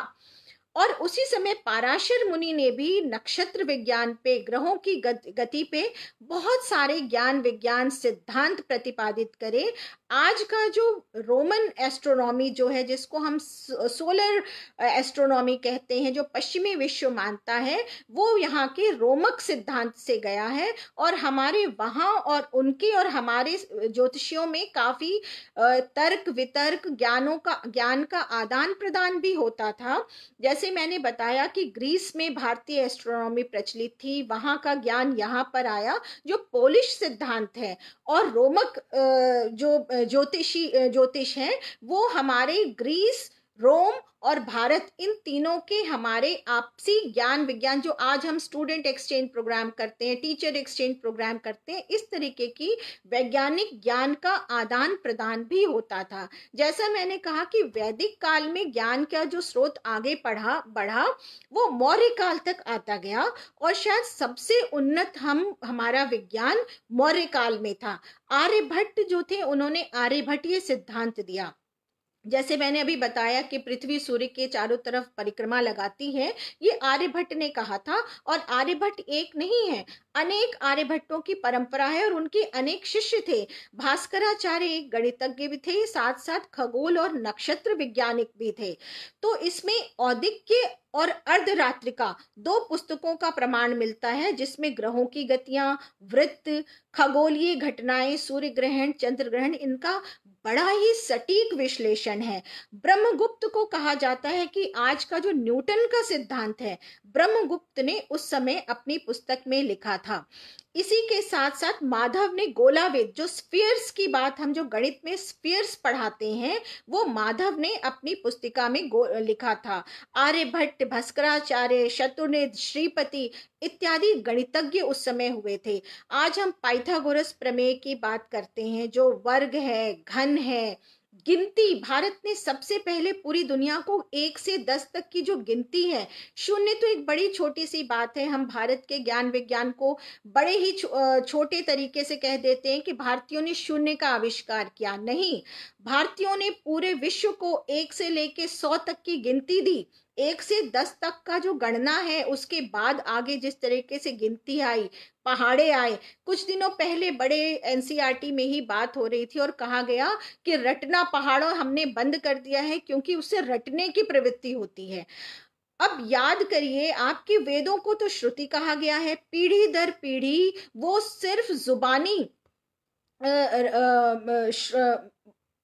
और उसी समय पाराशर मुनि ने भी नक्षत्र विज्ञान पे ग्रहों की गति पे बहुत सारे ज्ञान विज्ञान सिद्धांत प्रतिपादित करे आज का जो रोमन एस्ट्रोनॉमी जो है जिसको हम सोलर एस्ट्रोनॉमी कहते हैं जो पश्चिमी विश्व मानता है वो यहाँ के रोमक सिद्धांत से गया है और हमारे वहाँ और उनके और हमारे ज्योतिषियों में काफ़ी तर्क वितर्क ज्ञानों का ज्ञान का आदान प्रदान भी होता था जैसे जैसे मैंने बताया कि ग्रीस में भारतीय एस्ट्रोनॉमी प्रचलित थी वहाँ का ज्ञान यहाँ पर आया जो पोलिश सिद्धांत है और रोमक जो ज्योतिषी ज्योतिष हैं वो हमारे ग्रीस रोम और भारत इन तीनों के हमारे आपसी ज्ञान विज्ञान जो आज हम स्टूडेंट एक्सचेंज प्रोग्राम करते हैं टीचर एक्सचेंज प्रोग्राम करते हैं इस तरीके की वैज्ञानिक ज्ञान का आदान प्रदान भी होता था जैसा मैंने कहा कि वैदिक काल में ज्ञान का जो स्रोत आगे पढ़ा बढ़ा वो मौर्य काल तक आता गया और शायद सबसे उन्नत हम हमारा विज्ञान मौर्य काल में था आर्यभट्ट जो थे उन्होंने आर्यभट्ट सिद्धांत दिया जैसे मैंने अभी बताया कि पृथ्वी सूर्य के चारों तरफ परिक्रमा लगाती है ये आर्यभट्ट ने कहा था और आर्यभट्ट एक नहीं है अनेक आर्यभट्टों की परंपरा है और उनके अनेक शिष्य थे भास्कराचार्य एक गणितज्ञ भी थे साथ साथ खगोल और नक्षत्र वैज्ञानिक भी थे तो इसमें औदिक्य और अर्धरात्रिका दो पुस्तकों का प्रमाण मिलता है जिसमें ग्रहों की गतियां वृत्त खगोलीय घटनाएं सूर्य ग्रहण चंद्र ग्रहण इनका बड़ा ही सटीक विश्लेषण है ब्रह्मगुप्त को कहा जाता है कि आज का जो न्यूटन का सिद्धांत है ब्रह्मगुप्त ने उस समय अपनी पुस्तक में लिखा था इसी के साथ साथ माधव ने गोलावेद जो स्पीयर्स की बात हम जो गणित में स्पियर्स पढ़ाते हैं वो माधव ने अपनी पुस्तिका में लिखा था आर्यभट्ट भस्कराचार्य शत्रुनिध श्रीपति इत्यादि गणितज्ञ उस समय हुए थे आज हम पाइथागोरस प्रमेय की बात करते हैं जो वर्ग है घन है गिनती भारत ने सबसे पहले पूरी दुनिया को एक से दस तक की जो गिनती है शून्य तो एक बड़ी छोटी सी बात है हम भारत के ज्ञान विज्ञान को बड़े ही छोटे तरीके से कह देते हैं कि भारतीयों ने शून्य का आविष्कार किया नहीं भारतीयों ने पूरे विश्व को एक से लेके सौ तक की गिनती दी एक से दस तक का जो गणना है उसके बाद आगे जिस तरीके से गिनती आई पहाड़े आए कुछ दिनों पहले बड़े एनसीईआरटी में ही बात हो रही थी और कहा गया कि रटना पहाड़ों हमने बंद कर दिया है क्योंकि उससे रटने की प्रवृत्ति होती है अब याद करिए आपके वेदों को तो श्रुति कहा गया है पीढ़ी दर पीढ़ी वो सिर्फ जुबानी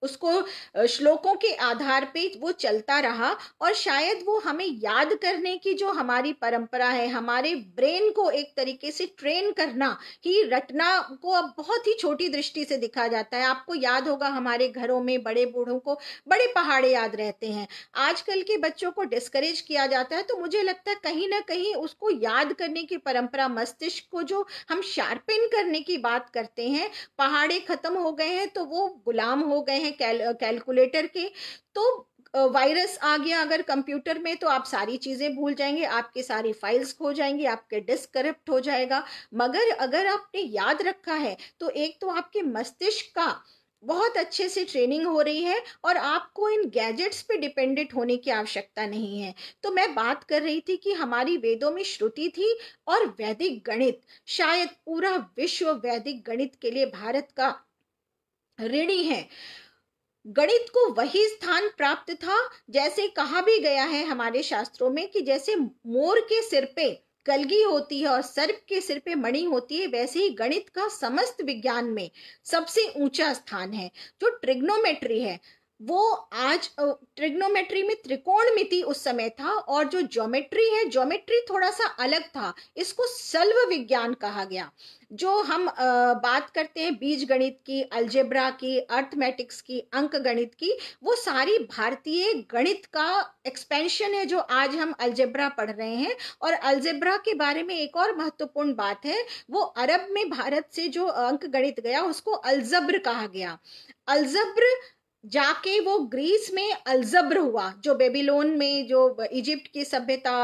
उसको श्लोकों के आधार पे वो चलता रहा और शायद वो हमें याद करने की जो हमारी परंपरा है हमारे ब्रेन को एक तरीके से ट्रेन करना कि रटना को अब बहुत ही छोटी दृष्टि से दिखा जाता है आपको याद होगा हमारे घरों में बड़े बूढ़ों को बड़े पहाड़े याद रहते हैं आजकल के बच्चों को डिस्करेज किया जाता है तो मुझे लगता है कहीं ना कहीं उसको याद करने की परंपरा मस्तिष्क को जो हम शार्पिन करने की बात करते हैं पहाड़े खत्म हो गए हैं तो वो गुलाम हो गए हैं हैं कैल कैलकुलेटर के तो वायरस आ गया अगर कंप्यूटर में तो आप सारी चीज़ें भूल जाएंगे आपके सारी फाइल्स खो जाएंगे आपके डिस्क करप्ट हो जाएगा मगर अगर आपने याद रखा है तो एक तो आपके मस्तिष्क का बहुत अच्छे से ट्रेनिंग हो रही है और आपको इन गैजेट्स पे डिपेंडेंट होने की आवश्यकता नहीं है तो मैं बात कर रही थी कि हमारी वेदों में श्रुति थी और वैदिक गणित शायद पूरा विश्व वैदिक गणित के लिए भारत का ऋणी है गणित को वही स्थान प्राप्त था जैसे कहा भी गया है हमारे शास्त्रों में कि जैसे मोर के सिर पे कलगी होती है और सर्प के सिर पे मणि होती है वैसे ही गणित का समस्त विज्ञान में सबसे ऊंचा स्थान है जो ट्रिग्नोमेट्री है वो आज ट्रिग्नोमेट्री में त्रिकोण मिति उस समय था और जो ज्योमेट्री है ज्योमेट्री थोड़ा सा अलग था इसको सल्व विज्ञान कहा गया जो हम बात करते हैं बीज गणित की अल्जेब्रा की अर्थमेटिक्स की अंक गणित की वो सारी भारतीय गणित का एक्सपेंशन है जो आज हम अल्जेब्रा पढ़ रहे हैं और अल्जेब्रा के बारे में एक और महत्वपूर्ण बात है वो अरब में भारत से जो अंक गणित गया उसको अल्जब्र कहा गया अल्जब्र जाके वो ग्रीस में अलजब्र हुआ जो बेबीलोन में जो इजिप्ट की सभ्यता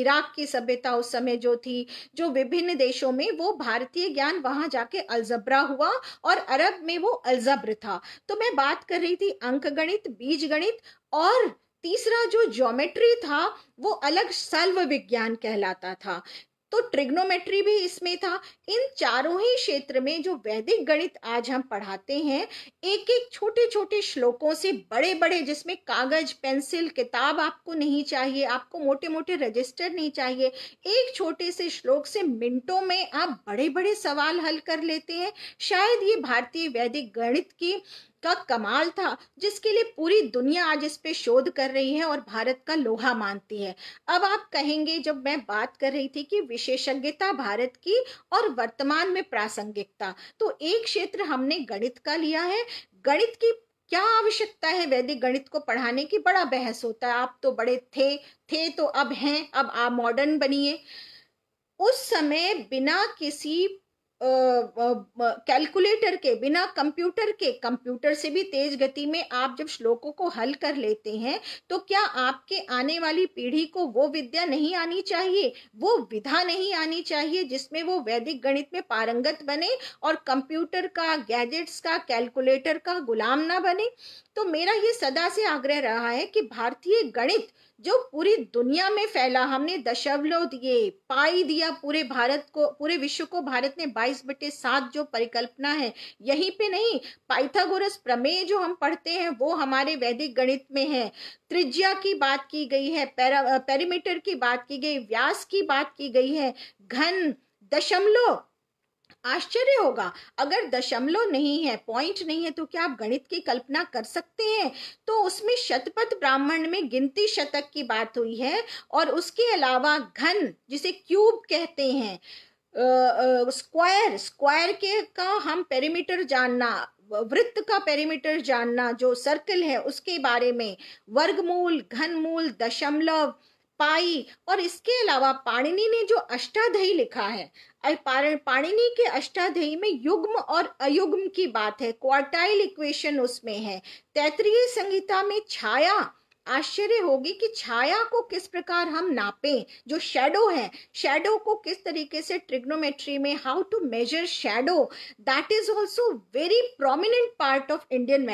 इराक की सभ्यता उस समय जो थी जो विभिन्न देशों में वो भारतीय ज्ञान वहां जाके अलजब्रा हुआ और अरब में वो अलजब्र था तो मैं बात कर रही थी अंक गणित बीज गणित और तीसरा जो ज्योमेट्री था वो अलग सर्व विज्ञान कहलाता था तो ट्रिग्नोमेट्री भी इसमें था इन चारों ही क्षेत्र में जो वैदिक गणित आज हम पढ़ाते हैं एक एक छोटे छोटे श्लोकों से बड़े बड़े जिसमें कागज पेंसिल किताब आपको नहीं चाहिए आपको मोटे मोटे रजिस्टर नहीं चाहिए एक छोटे से श्लोक से मिनटों में आप बड़े बड़े सवाल हल कर लेते हैं शायद ये भारतीय वैदिक गणित की का कमाल था जिसके लिए पूरी दुनिया आज इस पे शोध कर रही है और भारत का लोहा मानती है अब आप कहेंगे जब मैं बात कर रही थी कि विशेषज्ञता भारत की और वर्तमान में प्रासंगिकता तो एक क्षेत्र हमने गणित का लिया है गणित की क्या आवश्यकता है वैदिक गणित को पढ़ाने की बड़ा बहस होता है आप तो बड़े थे थे तो अब हैं अब आप मॉडर्न बनिए उस समय बिना किसी कैलकुलेटर के बिना कंप्यूटर के कंप्यूटर से भी तेज गति में आप जब श्लोकों को हल कर लेते हैं तो क्या आपके आने वाली पीढ़ी को वो विद्या नहीं आनी चाहिए वो विधा नहीं आनी चाहिए जिसमें वो वैदिक गणित में पारंगत बने और कंप्यूटर का गैजेट्स का कैलकुलेटर का गुलाम ना बने तो मेरा ये सदा से आग्रह रहा है कि भारतीय गणित जो पूरी दुनिया में फैला हमने दशवलो दिए पाई दिया पूरे भारत को पूरे विश्व को भारत ने 22 बटे सात जो परिकल्पना है यहीं पे नहीं पाइथागोरस प्रमेय जो हम पढ़ते हैं वो हमारे वैदिक गणित में है त्रिज्या की बात की गई है पेरीमीटर की बात की गई व्यास की बात की गई है घन दशमलव आश्चर्य होगा अगर दशमलव नहीं है पॉइंट नहीं है तो क्या आप गणित की कल्पना कर सकते हैं तो उसमें शतपथ ब्राह्मण में गिनती शतक की बात हुई है और उसके अलावा घन जिसे क्यूब कहते हैं स्क्वायर स्क्वायर के का हम पेरीमीटर जानना वृत्त का पेरीमीटर जानना जो सर्कल है उसके बारे में वर्गमूल घनमूल दशमलव पाई और इसके अलावा पाणिनि ने जो अष्टाध्यायी लिखा है पाणिनि के अष्टाध्यायी में युग्म और अयुग्म की बात है क्वार्टाइल इक्वेशन उसमें है तैतरीय संहिता में छाया आश्चर्य होगी कि छाया को किस प्रकार हम नापें जो शेडो है शेडो को किस तरीके से ट्रिग्नोमेट्री में how to measure shadow that is also very prominent part of Indian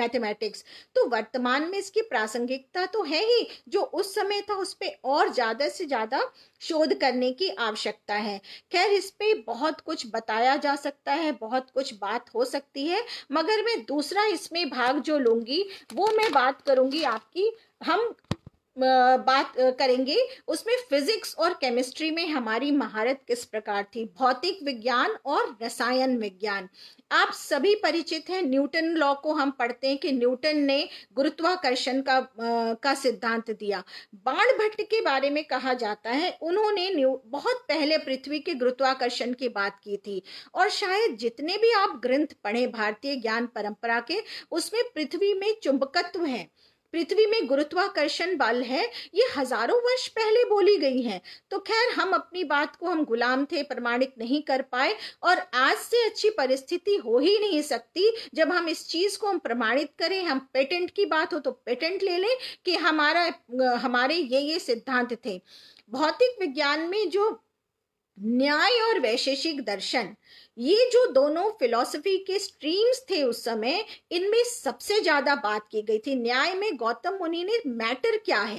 mathematics तो वर्तमान में इसकी प्रासंगिकता तो है ही जो उस समय था उस पर और ज़्यादा से ज़्यादा शोध करने की आवश्यकता है खैर इस पे बहुत कुछ बताया जा सकता है बहुत कुछ बात हो सकती है मगर मैं दूसरा इसमें भाग जो लूंगी वो मैं बात करूंगी आपकी हम बात करेंगे उसमें फिजिक्स और केमिस्ट्री में हमारी महारत किस प्रकार थी भौतिक विज्ञान और रसायन विज्ञान आप सभी परिचित हैं न्यूटन लॉ को हम पढ़ते हैं कि न्यूटन ने गुरुत्वाकर्षण का आ, का सिद्धांत दिया बाण भट्ट के बारे में कहा जाता है उन्होंने बहुत पहले पृथ्वी के गुरुत्वाकर्षण की बात की थी और शायद जितने भी आप ग्रंथ पढ़े भारतीय ज्ञान परंपरा के उसमें पृथ्वी में चुंबकत्व है पृथ्वी में गुरुत्वाकर्षण बल है ये हजारों वर्ष पहले बोली गई हैं तो खैर हम अपनी बात को हम गुलाम थे प्रमाणित नहीं कर पाए और आज से अच्छी परिस्थिति हो ही नहीं सकती जब हम इस चीज़ को हम प्रमाणित करें हम पेटेंट की बात हो तो पेटेंट ले लें कि हमारा हमारे ये ये सिद्धांत थे भौतिक विज्ञान में जो न्याय और वैशेषिक दर्शन ये जो दोनों फिलोसफी के स्ट्रीम्स थे उस समय इनमें सबसे ज्यादा बात की गई थी न्याय में गौतम मुनि ने मैटर क्या है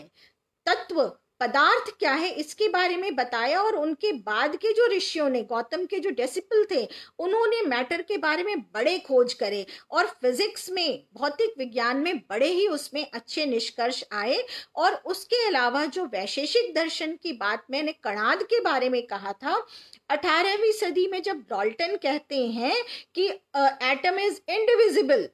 तत्व पदार्थ क्या है इसके बारे में बताया और उनके बाद के जो ऋषियों ने गौतम के जो डेसिपल थे उन्होंने मैटर के बारे में बड़े खोज करे और फिजिक्स में भौतिक विज्ञान में बड़े ही उसमें अच्छे निष्कर्ष आए और उसके अलावा जो वैशेषिक दर्शन की बात मैंने कणाद के बारे में कहा था अठारहवीं सदी में जब डॉल्टन कहते हैं कि एटम इज इंडिविजिबल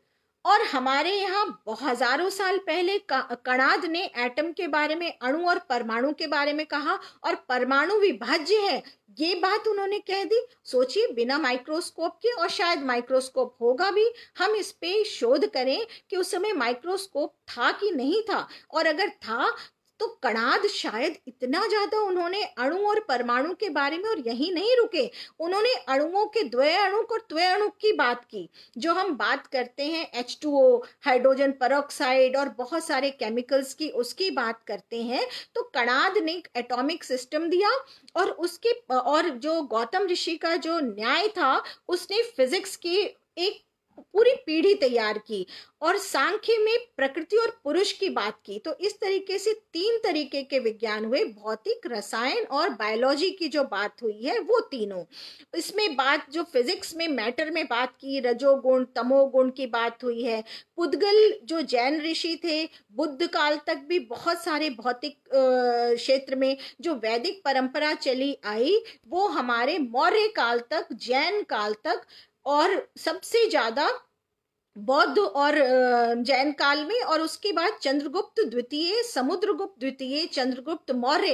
और हमारे यहाँ हजारों साल पहले कणाद ने एटम के बारे में अणु और परमाणु के बारे में कहा और परमाणु विभाज्य है ये बात उन्होंने कह दी सोचिए बिना माइक्रोस्कोप के और शायद माइक्रोस्कोप होगा भी हम इस पे शोध करें कि उस समय माइक्रोस्कोप था कि नहीं था और अगर था तो कणाद शायद इतना ज्यादा उन्होंने अणु और परमाणु के बारे में और यही नहीं रुके उन्होंने अणुओं के द्वय अणु और त्वय अणु की बात की जो हम बात करते हैं H two O hydrogen peroxide और बहुत सारे केमिकल्स की उसकी बात करते हैं तो कणाद ने एटॉमिक सिस्टम दिया और उसके और जो गौतम ऋषि का जो न्याय था उसने फिजिक्स की एक पूरी पीढ़ी तैयार की और सांख्य में प्रकृति और पुरुष की बात की तो इस तरीके से तीन तरीके के विज्ञान हुए भौतिक रसायन और बायोलॉजी की जो बात हुई है वो तीनों इसमें बात जो फिजिक्स में मैटर में बात की रजोगुण तमोगुण की बात हुई है पुद्गल जो जैन ऋषि थे बुद्ध काल तक भी बहुत सारे भौतिक क्षेत्र में जो वैदिक परंपरा चली आई वो हमारे मौर्य काल तक जैन काल तक और सबसे ज़्यादा बौद्ध और जैन काल में और उसके बाद चंद्रगुप्त द्वितीय समुद्रगुप्त द्वितीय चंद्रगुप्त मौर्य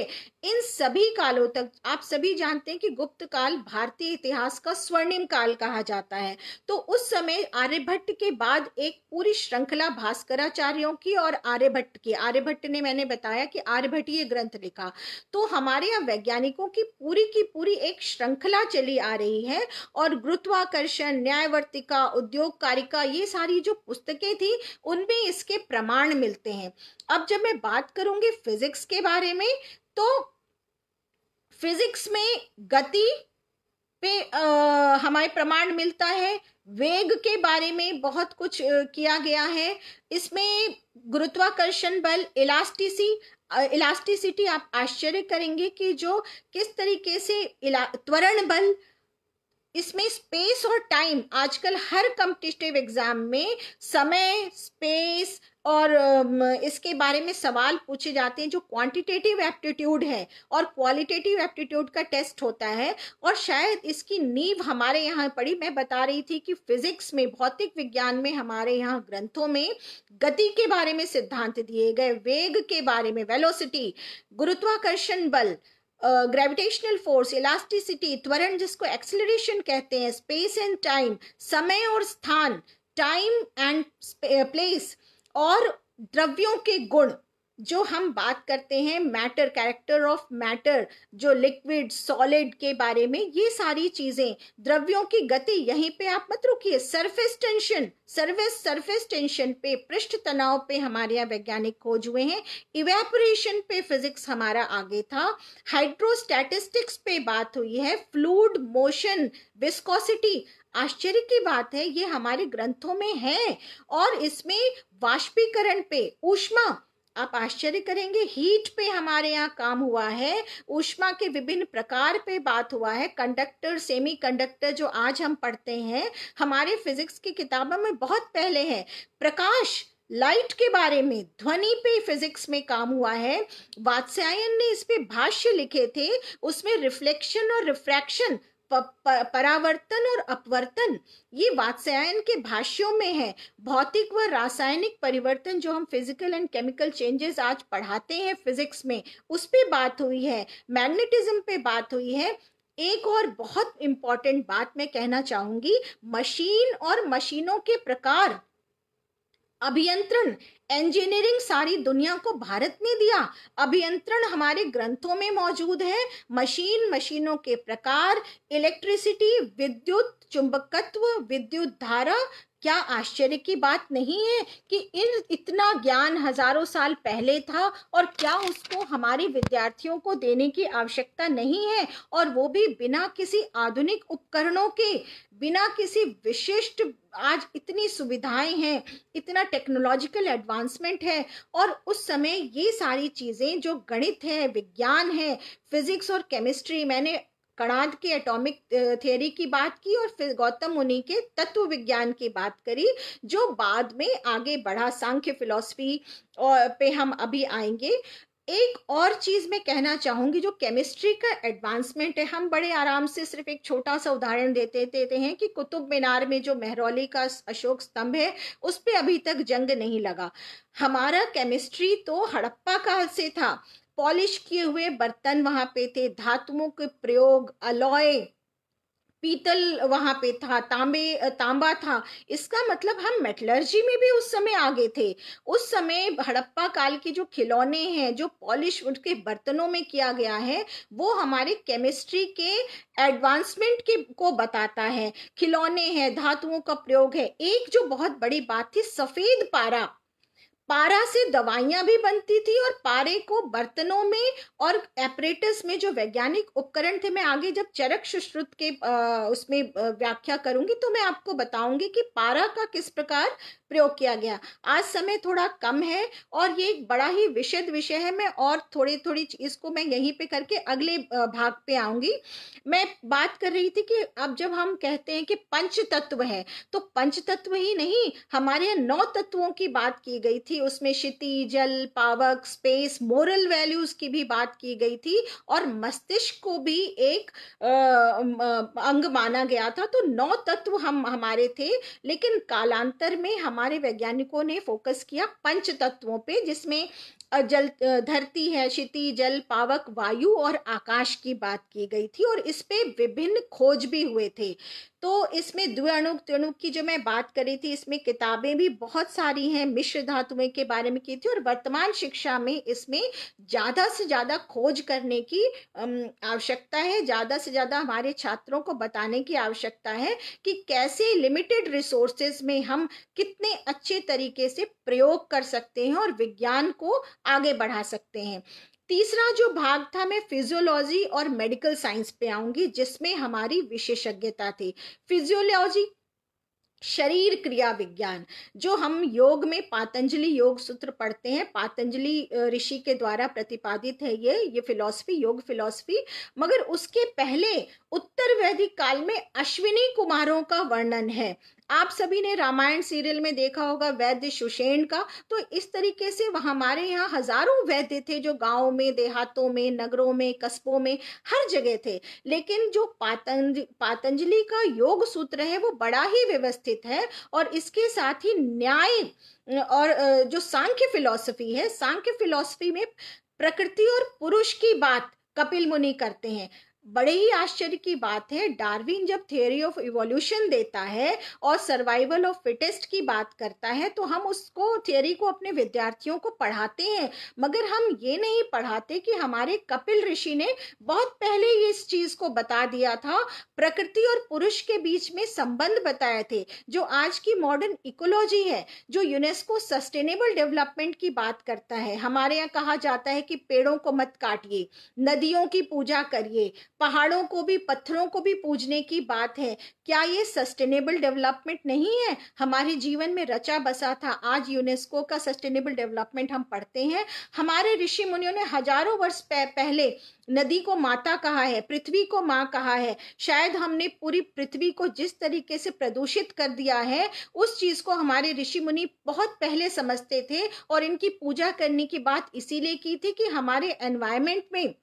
इन सभी कालों तक आप सभी जानते हैं कि गुप्त काल भारतीय इतिहास का स्वर्णिम काल कहा जाता है तो उस समय आर्यभट्ट के बाद एक पूरी श्रृंखला भास्कराचार्यों की और आर्यभट्ट की आर्यभट्ट ने मैंने बताया कि आर्यभट्टीय ग्रंथ लिखा तो हमारे यहाँ वैज्ञानिकों की पूरी की पूरी एक श्रृंखला चली आ रही है और गुरुत्वाकर्षण न्यायवर्तिका उद्योगकारिका ये सारी जो पुस्तकें थी उनमें इसके प्रमाण मिलते हैं अब जब मैं बात करूंगी फिजिक्स के बारे में तो फिजिक्स में गति पे आ, हमारे प्रमाण मिलता है वेग के बारे में बहुत कुछ किया गया है इसमें गुरुत्वाकर्षण बल इलास्टिसी इलास्टिसिटी आप आश्चर्य करेंगे कि जो किस तरीके से त्वरण बल इसमें स्पेस और टाइम आजकल हर कम्पिटिटिव एग्ज़ाम में समय स्पेस और इसके बारे में सवाल पूछे जाते हैं जो क्वांटिटेटिव एप्टीट्यूड है और क्वालिटेटिव एप्टीट्यूड का टेस्ट होता है और शायद इसकी नींव हमारे यहाँ पड़ी मैं बता रही थी कि फिजिक्स में भौतिक विज्ञान में हमारे यहाँ ग्रंथों में गति के बारे में सिद्धांत दिए गए वेग के बारे में वेलोसिटी गुरुत्वाकर्षण बल ग्रेविटेशनल फोर्स इलास्टिसिटी त्वरण जिसको एक्सेलरेशन कहते हैं स्पेस एंड टाइम समय और स्थान टाइम एंड प्लेस और द्रव्यों के गुण जो हम बात करते हैं मैटर कैरेक्टर ऑफ मैटर जो लिक्विड सॉलिड के बारे में ये सारी चीज़ें द्रव्यों की गति यहीं पे आप मत रुकिए surface tension service surface tension पे पृष्ठ तनाव पे हमारे यहाँ वैज्ञानिक खोज हुए हैं इवेपोरेशन पे फिजिक्स हमारा आगे था हाइड्रोस्टैटिस्टिक्स पे बात हुई है फ्लूड मोशन विस्कोसिटी आश्चर्य की बात है ये हमारे ग्रंथों में है और इसमें वाष्पीकरण पे ऊष्मा आप आश्चर्य करेंगे हीट पे हमारे यहाँ काम हुआ है ऊष्मा के विभिन्न प्रकार पे बात हुआ है कंडक्टर सेमी कंडक्टर जो आज हम पढ़ते हैं हमारे फिजिक्स की किताबों में बहुत पहले है प्रकाश लाइट के बारे में ध्वनि पे फिजिक्स में काम हुआ है वात्स्यायन ने इस पे भाष्य लिखे थे उसमें रिफ्लेक्शन और रिफ्रैक्शन परावर्तन और अपवर्तन ये वात्स्यायन के भाष्यों में है भौतिक व रासायनिक परिवर्तन जो हम फिजिकल एंड केमिकल चेंजेस आज पढ़ाते हैं फिजिक्स में उस पर बात हुई है मैग्नेटिज्म पे बात हुई है एक और बहुत इम्पॉर्टेंट बात मैं कहना चाहूंगी मशीन और मशीनों के प्रकार अभियंत्रण इंजीनियरिंग सारी दुनिया को भारत ने दिया अभियंत्रण हमारे ग्रंथों में मौजूद है मशीन मशीनों के प्रकार इलेक्ट्रिसिटी विद्युत चुंबकत्व विद्युत धारा क्या आश्चर्य की बात नहीं है कि इन इतना ज्ञान हजारों साल पहले था और क्या उसको हमारे विद्यार्थियों को देने की आवश्यकता नहीं है और वो भी बिना किसी आधुनिक उपकरणों के बिना किसी विशिष्ट आज इतनी सुविधाएं हैं इतना टेक्नोलॉजिकल एडवांसमेंट है और उस समय ये सारी चीज़ें जो गणित है विज्ञान है फिजिक्स और केमिस्ट्री मैंने कणाद की एटॉमिक थ्योरी की बात की और फिर गौतम मुनि के तत्व विज्ञान की बात करी जो बाद में आगे बढ़ा सांख्य फिलॉसफी और पे हम अभी आएंगे एक और चीज़ मैं कहना चाहूँगी जो केमिस्ट्री का एडवांसमेंट है हम बड़े आराम से सिर्फ एक छोटा सा उदाहरण देते देते हैं कि कुतुब मीनार में जो मेहरौली का अशोक स्तंभ है उस पर अभी तक जंग नहीं लगा हमारा केमिस्ट्री तो हड़प्पा काल से था पॉलिश किए हुए बर्तन वहाँ पे थे धातुओं के प्रयोग अलॉय पीतल वहाँ पे था तांबे तांबा था इसका मतलब हम मेटलर्जी में भी उस समय आगे थे उस समय हड़प्पा काल के जो खिलौने हैं जो पॉलिश उनके के बर्तनों में किया गया है वो हमारे केमिस्ट्री के एडवांसमेंट के को बताता है खिलौने हैं धातुओं का प्रयोग है एक जो बहुत बड़ी बात थी सफ़ेद पारा पारा से दवाइयाँ भी बनती थी और पारे को बर्तनों में और एपरेटस में जो वैज्ञानिक उपकरण थे मैं आगे जब चरक सुश्रुत के उसमें व्याख्या करूंगी तो मैं आपको बताऊंगी कि पारा का किस प्रकार प्रयोग किया गया आज समय थोड़ा कम है और ये एक बड़ा ही विशद विषय है मैं और थोड़ी थोड़ी इसको मैं यहीं पे करके अगले भाग पे आऊंगी मैं बात कर रही थी कि अब जब हम कहते हैं कि पंच तत्व है तो पंच तत्व ही नहीं हमारे नौ तत्वों की बात की गई थी थी उसमें क्षिति जल पावक स्पेस मोरल वैल्यूज की भी बात की गई थी और मस्तिष्क को भी एक आ, अंग माना गया था तो नौ तत्व हम हमारे थे लेकिन कालांतर में हमारे वैज्ञानिकों ने फोकस किया पंच तत्वों पे जिसमें जल धरती है क्षिति जल पावक वायु और आकाश की बात की गई थी और इस पे विभिन्न खोज भी हुए थे तो इसमें द्विअणुक त्रिणुक की जो मैं बात करी थी इसमें किताबें भी बहुत सारी हैं मिश्र धातुएं के बारे में की थी और वर्तमान शिक्षा में इसमें ज़्यादा से ज़्यादा खोज करने की आवश्यकता है ज़्यादा से ज़्यादा हमारे छात्रों को बताने की आवश्यकता है कि कैसे लिमिटेड रिसोर्सेज में हम कितने अच्छे तरीके से प्रयोग कर सकते हैं और विज्ञान को आगे बढ़ा सकते हैं तीसरा जो भाग था मैं फिजियोलॉजी और मेडिकल साइंस पे आऊंगी जिसमें हमारी विशेषज्ञता थी फिजियोलॉजी शरीर क्रिया विज्ञान जो हम योग में पातंजलि योग सूत्र पढ़ते हैं पातंजलि ऋषि के द्वारा प्रतिपादित है ये ये फिलॉसफी योग फिलॉसफी मगर उसके पहले उत्तर वैदिक काल में अश्विनी कुमारों का वर्णन है आप सभी ने रामायण सीरियल में देखा होगा वैद्य सुषेण का तो इस तरीके से वह हमारे यहाँ हजारों वैद्य थे जो गाँव में देहातों में नगरों में कस्बों में हर जगह थे लेकिन जो पातंज पातंजलि का योग सूत्र है वो बड़ा ही व्यवस्थित है और इसके साथ ही न्याय और जो सांख्य फिलॉसफी है सांख्य फिलॉसफी में प्रकृति और पुरुष की बात कपिल मुनि करते हैं बड़े ही आश्चर्य की बात है डार्विन जब थियोरी ऑफ इवोल्यूशन देता है और सर्वाइवल ऑफ फिटेस्ट की बात करता है तो हम उसको थियोरी को अपने विद्यार्थियों को पढ़ाते हैं मगर हम ये नहीं पढ़ाते कि हमारे कपिल ऋषि ने बहुत पहले ये इस चीज़ को बता दिया था प्रकृति और पुरुष के बीच में संबंध बताए थे जो आज की मॉडर्न इकोलॉजी है जो यूनेस्को सस्टेनेबल डेवलपमेंट की बात करता है हमारे यहाँ कहा जाता है कि पेड़ों को मत काटिए नदियों की पूजा करिए पहाड़ों को भी पत्थरों को भी पूजने की बात है क्या ये सस्टेनेबल डेवलपमेंट नहीं है हमारे जीवन में रचा बसा था आज यूनेस्को का सस्टेनेबल डेवलपमेंट हम पढ़ते हैं हमारे ऋषि मुनियों ने हजारों वर्ष पहले नदी को माता कहा है पृथ्वी को माँ कहा है शायद हमने पूरी पृथ्वी को जिस तरीके से प्रदूषित कर दिया है उस चीज को हमारे ऋषि मुनि बहुत पहले समझते थे और इनकी पूजा करने की बात इसीलिए की थी कि हमारे एनवायरमेंट में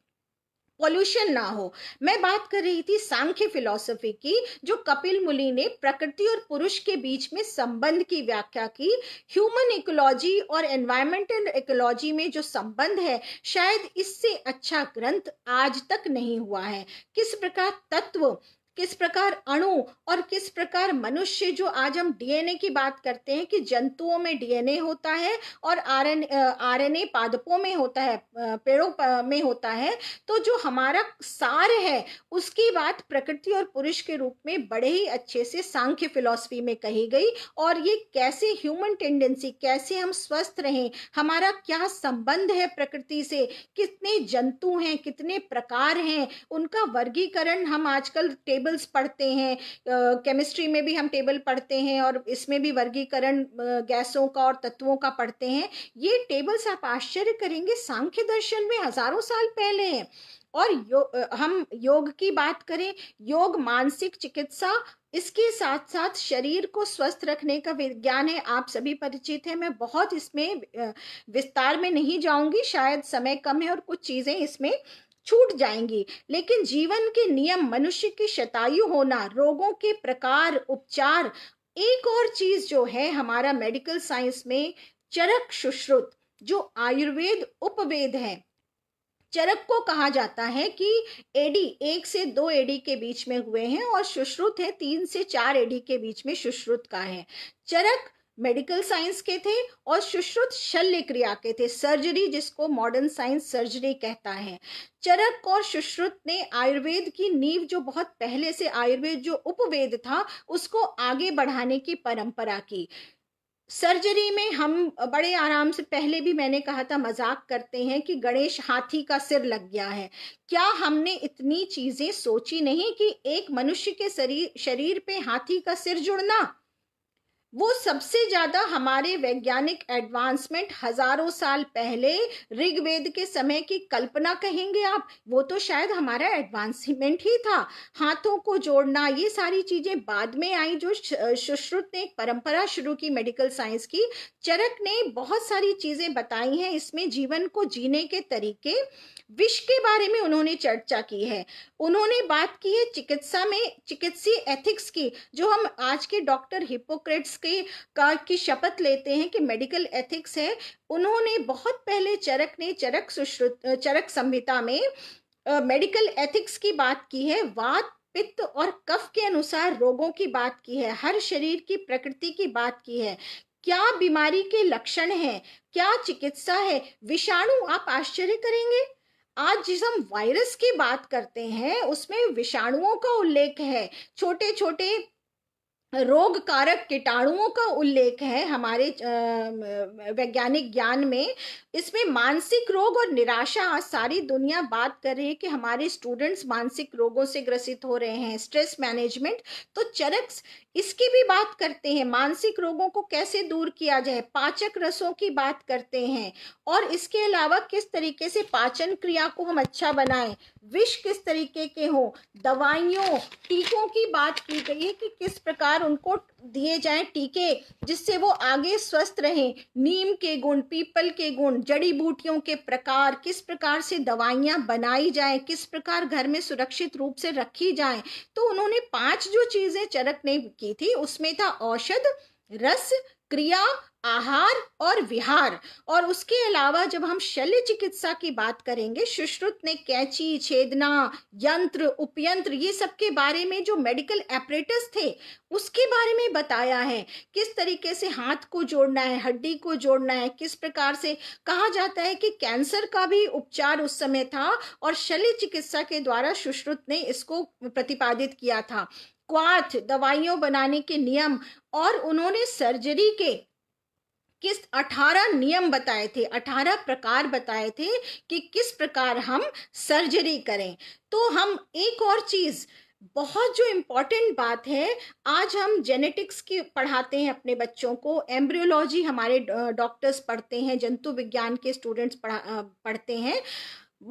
पॉल्यूशन ना हो मैं बात कर रही थी सांख्य फिलॉसफी की जो कपिल मुनि ने प्रकृति और पुरुष के बीच में संबंध की व्याख्या की ह्यूमन इकोलॉजी और एनवायरमेंटल इकोलॉजी में जो संबंध है शायद इससे अच्छा ग्रंथ आज तक नहीं हुआ है किस प्रकार तत्व किस प्रकार अणु और किस प्रकार मनुष्य जो आज हम डीएनए की बात करते हैं कि जंतुओं में डीएनए होता है और आर एन पादपों में होता है पेड़ों में होता है तो जो हमारा सार है उसकी बात प्रकृति और पुरुष के रूप में बड़े ही अच्छे से सांख्य फिलॉसफी में कही गई और ये कैसे ह्यूमन टेंडेंसी कैसे हम स्वस्थ रहें हमारा क्या संबंध है प्रकृति से कितने जंतु हैं कितने प्रकार हैं उनका वर्गीकरण हम आजकल टेबल टेबल्स पढ़ते हैं केमिस्ट्री में भी हम टेबल पढ़ते हैं और इसमें भी वर्गीकरण गैसों का और तत्वों का पढ़ते हैं ये टेबल्स आप आश्चर्य करेंगे सांख्य दर्शन में हजारों साल पहले हैं और यो, हम योग की बात करें योग मानसिक चिकित्सा इसके साथ साथ शरीर को स्वस्थ रखने का विज्ञान है आप सभी परिचित हैं मैं बहुत इसमें विस्तार में नहीं जाऊंगी शायद समय कम है और कुछ चीज़ें इसमें छूट जाएंगी लेकिन जीवन के नियम मनुष्य की शतायु होना रोगों के प्रकार उपचार एक और चीज जो है हमारा मेडिकल साइंस में चरक सुश्रुत जो आयुर्वेद उपवेद है चरक को कहा जाता है कि एडी एक से दो एडी के बीच में हुए हैं और सुश्रुत है तीन से चार एडी के बीच में सुश्रुत का है चरक मेडिकल साइंस के थे और सुश्रुत शल्य क्रिया के थे सर्जरी जिसको मॉडर्न साइंस सर्जरी कहता है चरक और सुश्रुत ने आयुर्वेद की नींव जो बहुत पहले से आयुर्वेद जो उपवेद था उसको आगे बढ़ाने की परंपरा की सर्जरी में हम बड़े आराम से पहले भी मैंने कहा था मजाक करते हैं कि गणेश हाथी का सिर लग गया है क्या हमने इतनी चीजें सोची नहीं कि एक मनुष्य के शरीर शरीर पे हाथी का सिर जुड़ना वो सबसे ज्यादा हमारे वैज्ञानिक एडवांसमेंट हजारों साल पहले ऋग्वेद के समय की कल्पना कहेंगे आप वो तो शायद हमारा एडवांसमेंट ही था हाथों को जोड़ना ये सारी चीजें बाद में आई जो सुश्रुत ने एक परंपरा शुरू की मेडिकल साइंस की चरक ने बहुत सारी चीजें बताई हैं इसमें जीवन को जीने के तरीके विष के बारे में उन्होंने चर्चा की है उन्होंने बात की है चिकित्सा में चिकित्सीय एथिक्स की जो हम आज के डॉक्टर हिपोक्रेट्स के का की शपथ लेते हैं कि मेडिकल एथिक्स है उन्होंने बहुत पहले चरक ने चरक सुश्रुत चरक संहिता में मेडिकल एथिक्स की बात की है वात पित्त और कफ के अनुसार रोगों की बात की है हर शरीर की प्रकृति की बात की है क्या बीमारी के लक्षण हैं क्या चिकित्सा है विषाणु आप आश्चर्य करेंगे आज जिस हम वायरस की बात करते हैं उसमें विषाणुओं का उल्लेख है छोटे छोटे रोग कारक कीटाणुओं का उल्लेख है हमारे वैज्ञानिक ज्ञान में इसमें मानसिक रोग और निराशा आज सारी दुनिया बात कर रही है कि हमारे स्टूडेंट्स मानसिक रोगों से ग्रसित हो रहे हैं स्ट्रेस मैनेजमेंट तो चरक इसकी भी बात करते हैं मानसिक रोगों को कैसे दूर किया जाए पाचक रसों की बात करते हैं और इसके अलावा किस तरीके से पाचन क्रिया को हम अच्छा बनाएं विष किस तरीके के हों दवाइयों टीकों की बात की गई है कि किस प्रकार उनको दिए जाएं टीके जिससे वो आगे स्वस्थ रहें नीम के गुण पीपल के गुण जड़ी बूटियों के प्रकार किस प्रकार से दवाइयाँ बनाई जाए किस प्रकार घर में सुरक्षित रूप से रखी जाए तो उन्होंने पांच जो चीज़ें चरक ने की थी उसमें था औषध रस क्रिया आहार और विहार और उसके अलावा जब हम शल्य चिकित्सा की बात करेंगे सुश्रुत ने कैची छेदना यंत्र उपयंत्र ये सब के बारे में जो मेडिकल एपरेटस थे उसके बारे में बताया है किस तरीके से हाथ को जोड़ना है हड्डी को जोड़ना है किस प्रकार से कहा जाता है कि कैंसर का भी उपचार उस समय था और शल्य चिकित्सा के द्वारा सुश्रुत ने इसको प्रतिपादित किया था क्वाथ दवाइयों बनाने के नियम और उन्होंने सर्जरी के किस 18 नियम बताए थे 18 प्रकार बताए थे कि किस प्रकार हम सर्जरी करें तो हम एक और चीज़ बहुत जो इम्पॉर्टेंट बात है आज हम जेनेटिक्स की पढ़ाते हैं अपने बच्चों को एम्ब्रियोलॉजी हमारे डॉक्टर्स पढ़ते हैं जंतु विज्ञान के स्टूडेंट्स पढ़ा पढ़ते हैं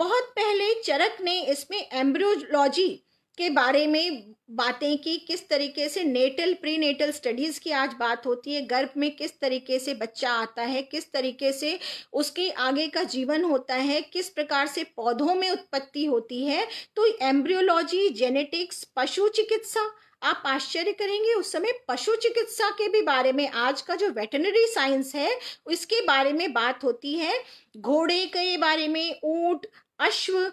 बहुत पहले चरक ने इसमें एम्ब्रियोलॉजी के बारे में बातें की किस तरीके से नेटल प्री नेटल स्टडीज़ की आज बात होती है गर्भ में किस तरीके से बच्चा आता है किस तरीके से उसके आगे का जीवन होता है किस प्रकार से पौधों में उत्पत्ति होती है तो एम्ब्रियोलॉजी जेनेटिक्स पशु चिकित्सा आप आश्चर्य करेंगे उस समय पशु चिकित्सा के भी बारे में आज का जो वेटनरी साइंस है उसके बारे में बात होती है घोड़े के बारे में ऊंट अश्व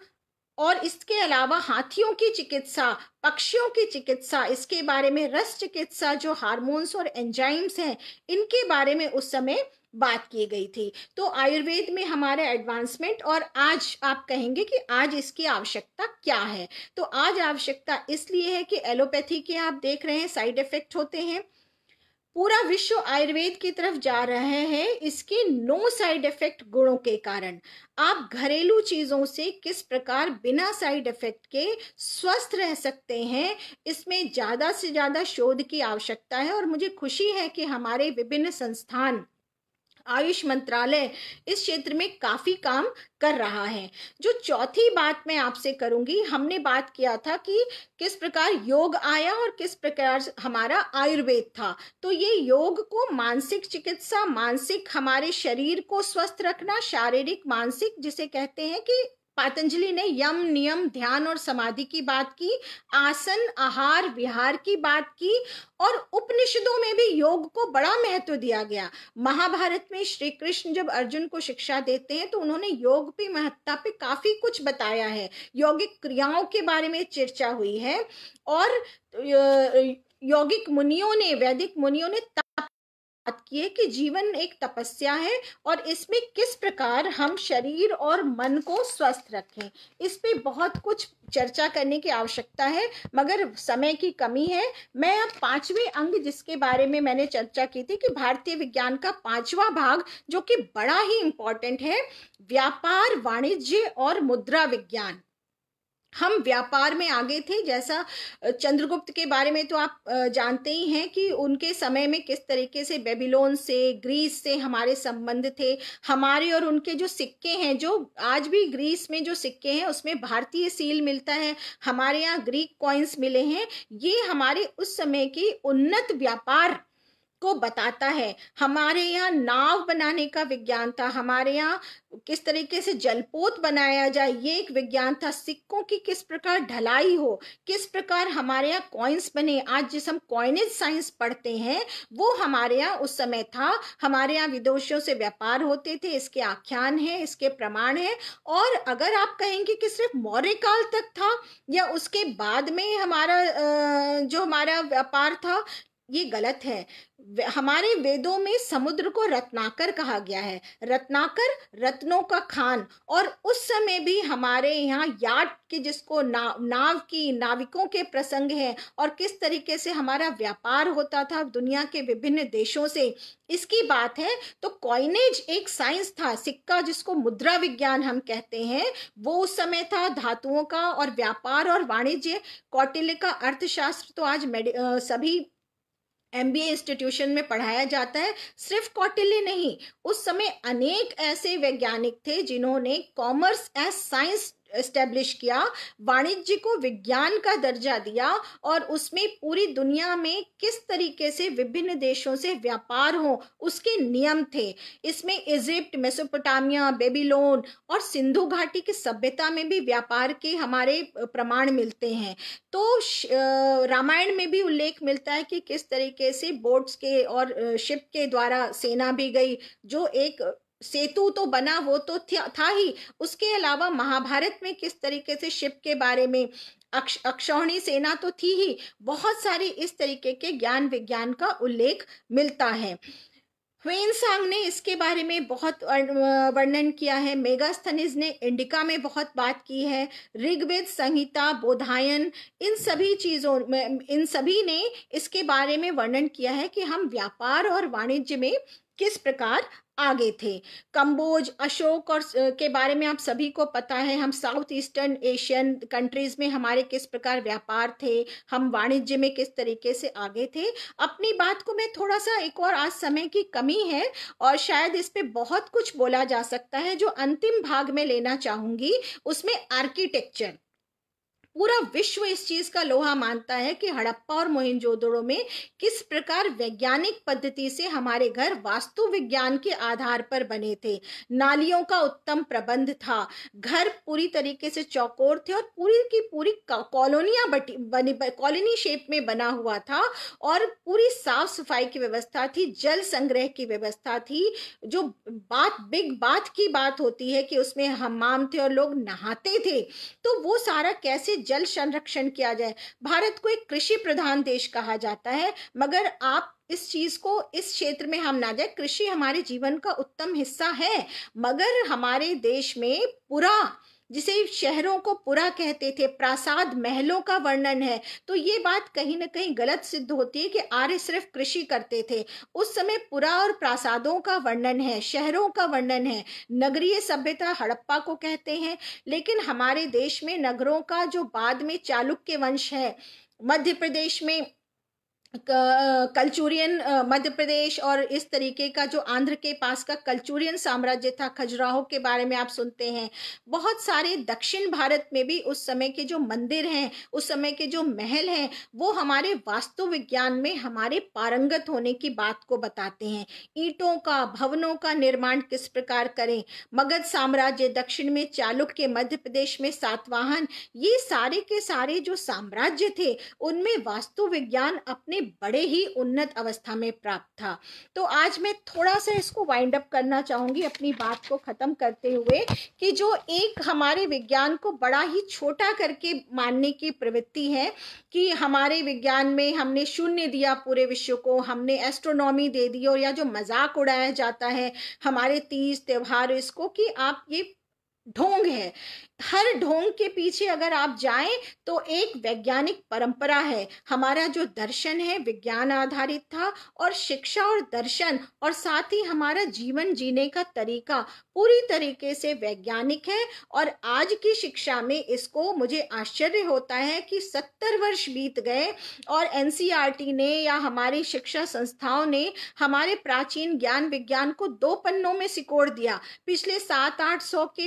और इसके अलावा हाथियों की चिकित्सा पक्षियों की चिकित्सा इसके बारे में रस चिकित्सा जो हार्मोन्स और एंजाइम्स हैं इनके बारे में उस समय बात की गई थी तो आयुर्वेद में हमारा एडवांसमेंट और आज आप कहेंगे कि आज इसकी आवश्यकता क्या है तो आज आवश्यकता इसलिए है कि एलोपैथी के आप देख रहे हैं साइड इफेक्ट होते हैं पूरा विश्व आयुर्वेद की तरफ जा रहे हैं इसके नो साइड इफेक्ट गुणों के कारण आप घरेलू चीज़ों से किस प्रकार बिना साइड इफेक्ट के स्वस्थ रह सकते हैं इसमें ज़्यादा से ज़्यादा शोध की आवश्यकता है और मुझे खुशी है कि हमारे विभिन्न संस्थान आयुष मंत्रालय इस क्षेत्र में काफ़ी काम कर रहा है जो चौथी बात मैं आपसे करूंगी हमने बात किया था कि किस प्रकार योग आया और किस प्रकार हमारा आयुर्वेद था तो ये योग को मानसिक चिकित्सा मानसिक हमारे शरीर को स्वस्थ रखना शारीरिक मानसिक जिसे कहते हैं कि पतंजलि ने यम नियम ध्यान और समाधि की बात की आसन आहार विहार की बात की और उपनिषदों में भी योग को बड़ा महत्व दिया गया महाभारत में श्री कृष्ण जब अर्जुन को शिक्षा देते हैं तो उन्होंने योग पे महत्ता पे काफी कुछ बताया है योगिक क्रियाओं के बारे में चर्चा हुई है और यौगिक मुनियों ने वैदिक मुनियों ने बात कि जीवन एक तपस्या है और इसमें किस प्रकार हम शरीर और मन को स्वस्थ रखें इस पे बहुत कुछ चर्चा करने की आवश्यकता है मगर समय की कमी है मैं अब पांचवें अंग जिसके बारे में मैंने चर्चा की थी कि भारतीय विज्ञान का पांचवा भाग जो कि बड़ा ही इंपॉर्टेंट है व्यापार वाणिज्य और मुद्रा विज्ञान हम व्यापार में आगे थे जैसा चंद्रगुप्त के बारे में तो आप जानते ही हैं कि उनके समय में किस तरीके से बेबीलोन से ग्रीस से हमारे संबंध थे हमारे और उनके जो सिक्के हैं जो आज भी ग्रीस में जो सिक्के हैं उसमें भारतीय सील मिलता है हमारे यहाँ ग्रीक कॉइन्स मिले हैं ये हमारे उस समय की उन्नत व्यापार को बताता है हमारे यहाँ नाव बनाने का विज्ञान था हमारे यहाँ किस तरीके से जलपोत बनाया जाए ये एक विज्ञान था सिक्कों की किस प्रकार ढलाई हो किस प्रकार हमारे यहाँ कॉइन्स बने आज जिस हम कॉइनेज साइंस पढ़ते हैं वो हमारे यहाँ उस समय था हमारे यहाँ विदेशियों से व्यापार होते थे इसके आख्यान है इसके प्रमाण है और अगर आप कहेंगे कि सिर्फ मौर्य काल तक था या उसके बाद में हमारा जो हमारा व्यापार था ये गलत है हमारे वेदों में समुद्र को रत्नाकर कहा गया है रत्नाकर रत्नों का खान और उस समय भी हमारे यहाँ याट के जिसको नाव नाव की नाविकों के प्रसंग हैं और किस तरीके से हमारा व्यापार होता था दुनिया के विभिन्न देशों से इसकी बात है तो कॉइनेज एक साइंस था सिक्का जिसको मुद्रा विज्ञान हम कहते हैं वो उस समय था धातुओं का और व्यापार और वाणिज्य कौटिल्य का अर्थशास्त्र तो आज सभी एम इंस्टीट्यूशन में पढ़ाया जाता है सिर्फ कौटिल्य नहीं उस समय अनेक ऐसे वैज्ञानिक थे जिन्होंने कॉमर्स एज साइंस एस्टेब्लिश किया वाणिज्य को विज्ञान का दर्जा दिया और उसमें पूरी दुनिया में किस तरीके से विभिन्न देशों से व्यापार हो उसके नियम थे इसमें इजिप्ट मेसोपोटामिया बेबीलोन और सिंधु घाटी की सभ्यता में भी व्यापार के हमारे प्रमाण मिलते हैं तो रामायण में भी उल्लेख मिलता है कि किस तरीके से बोट्स के और शिप के द्वारा सेना भी गई जो एक सेतु तो बना वो तो था ही उसके अलावा महाभारत में किस तरीके से शिव के बारे में अक्ष अक्षौणी सेना तो थी ही बहुत सारी इस तरीके के ज्ञान विज्ञान का उल्लेख मिलता है ह्वेन सांग ने इसके बारे में बहुत वर्णन किया है मेगास्थनिज ने इंडिका में बहुत बात की है ऋग्वेद संहिता बोधायन इन सभी चीज़ों में इन सभी ने इसके बारे में वर्णन किया है कि हम व्यापार और वाणिज्य में किस प्रकार आगे थे कंबोज अशोक और के बारे में आप सभी को पता है हम साउथ ईस्टर्न एशियन कंट्रीज में हमारे किस प्रकार व्यापार थे हम वाणिज्य में किस तरीके से आगे थे अपनी बात को मैं थोड़ा सा एक और आज समय की कमी है और शायद इस पर बहुत कुछ बोला जा सकता है जो अंतिम भाग में लेना चाहूँगी उसमें आर्किटेक्चर पूरा विश्व इस चीज का लोहा मानता है कि हड़प्पा और मोहिनजोदड़ो में किस प्रकार वैज्ञानिक पद्धति से हमारे घर वास्तु विज्ञान के आधार पर बने थे नालियों का उत्तम प्रबंध था घर पूरी तरीके से चौकोर थे और पूरी की पूरी कॉलोनिया बटी बनी कॉलोनी शेप में बना हुआ था और पूरी साफ सफाई की व्यवस्था थी जल संग्रह की व्यवस्था थी जो बात बिग बात की बात होती है कि उसमें हमाम थे और लोग नहाते थे तो वो सारा कैसे जल संरक्षण किया जाए भारत को एक कृषि प्रधान देश कहा जाता है मगर आप इस चीज को इस क्षेत्र में हम ना जाए कृषि हमारे जीवन का उत्तम हिस्सा है मगर हमारे देश में पूरा जिसे शहरों को पुरा कहते थे प्रासाद महलों का वर्णन है तो ये बात कहीं ना कहीं गलत सिद्ध होती है कि आर्य सिर्फ कृषि करते थे उस समय पुरा और प्रासादों का वर्णन है शहरों का वर्णन है नगरीय सभ्यता हड़प्पा को कहते हैं लेकिन हमारे देश में नगरों का जो बाद में चालुक्य वंश है मध्य प्रदेश में कल्चुरियन मध्य प्रदेश और इस तरीके का जो आंध्र के पास का कल्चुरियन साम्राज्य था खजुराहो के बारे में आप सुनते हैं बहुत सारे दक्षिण भारत में भी उस समय के जो मंदिर हैं उस समय के जो महल हैं वो हमारे वास्तु विज्ञान में हमारे पारंगत होने की बात को बताते हैं ईंटों का भवनों का निर्माण किस प्रकार करें मगध साम्राज्य दक्षिण में चालुक्य मध्य प्रदेश में सातवाहन ये सारे के सारे जो साम्राज्य थे उनमें वास्तु विज्ञान अपने में बड़े ही उन्नत अवस्था में प्राप्त था तो आज मैं थोड़ा सा इसको वाइंड अप करना चाहूंगी अपनी बात को ख़त्म करते हुए कि जो एक हमारे विज्ञान को बड़ा ही छोटा करके मानने की प्रवृत्ति है कि हमारे विज्ञान में हमने शून्य दिया पूरे विश्व को हमने एस्ट्रोनॉमी दे दी और या जो मजाक उड़ाया जाता है हमारे तीज त्यौहार इसको कि आप ये ढोंग है हर ढोंग के पीछे अगर आप जाएं तो एक वैज्ञानिक परंपरा है हमारा जो दर्शन है विज्ञान आधारित था और शिक्षा और दर्शन और साथ ही हमारा जीवन जीने का तरीका पूरी तरीके से वैज्ञानिक है और आज की शिक्षा में इसको मुझे आश्चर्य होता है कि सत्तर वर्ष बीत गए और एन ने या हमारी शिक्षा संस्थाओं ने हमारे प्राचीन ज्ञान विज्ञान को दो पन्नों में सिकोड़ दिया पिछले सात आठ सौ के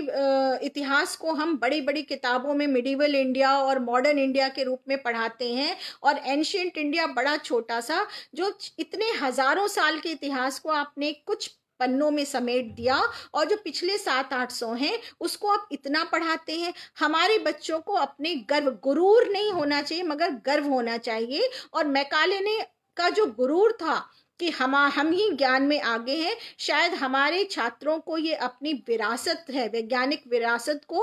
इतिहास को हम बड़ी बड़ी किताबों में मिडिवल इंडिया और मॉडर्न इंडिया के रूप में पढ़ाते हैं और एंशियंट इंडिया बड़ा छोटा सा जो इतने हजारों साल के इतिहास को आपने कुछ पन्नों में समेट दिया और जो पिछले सात आठ सौ हैं उसको आप इतना पढ़ाते हैं हमारे बच्चों को अपने गर्व गुरूर नहीं होना चाहिए मगर गर्व होना चाहिए और मैकाले ने का जो गुरूर था कि हम हम ही ज्ञान में आगे हैं शायद हमारे छात्रों को ये अपनी विरासत है वैज्ञानिक विरासत को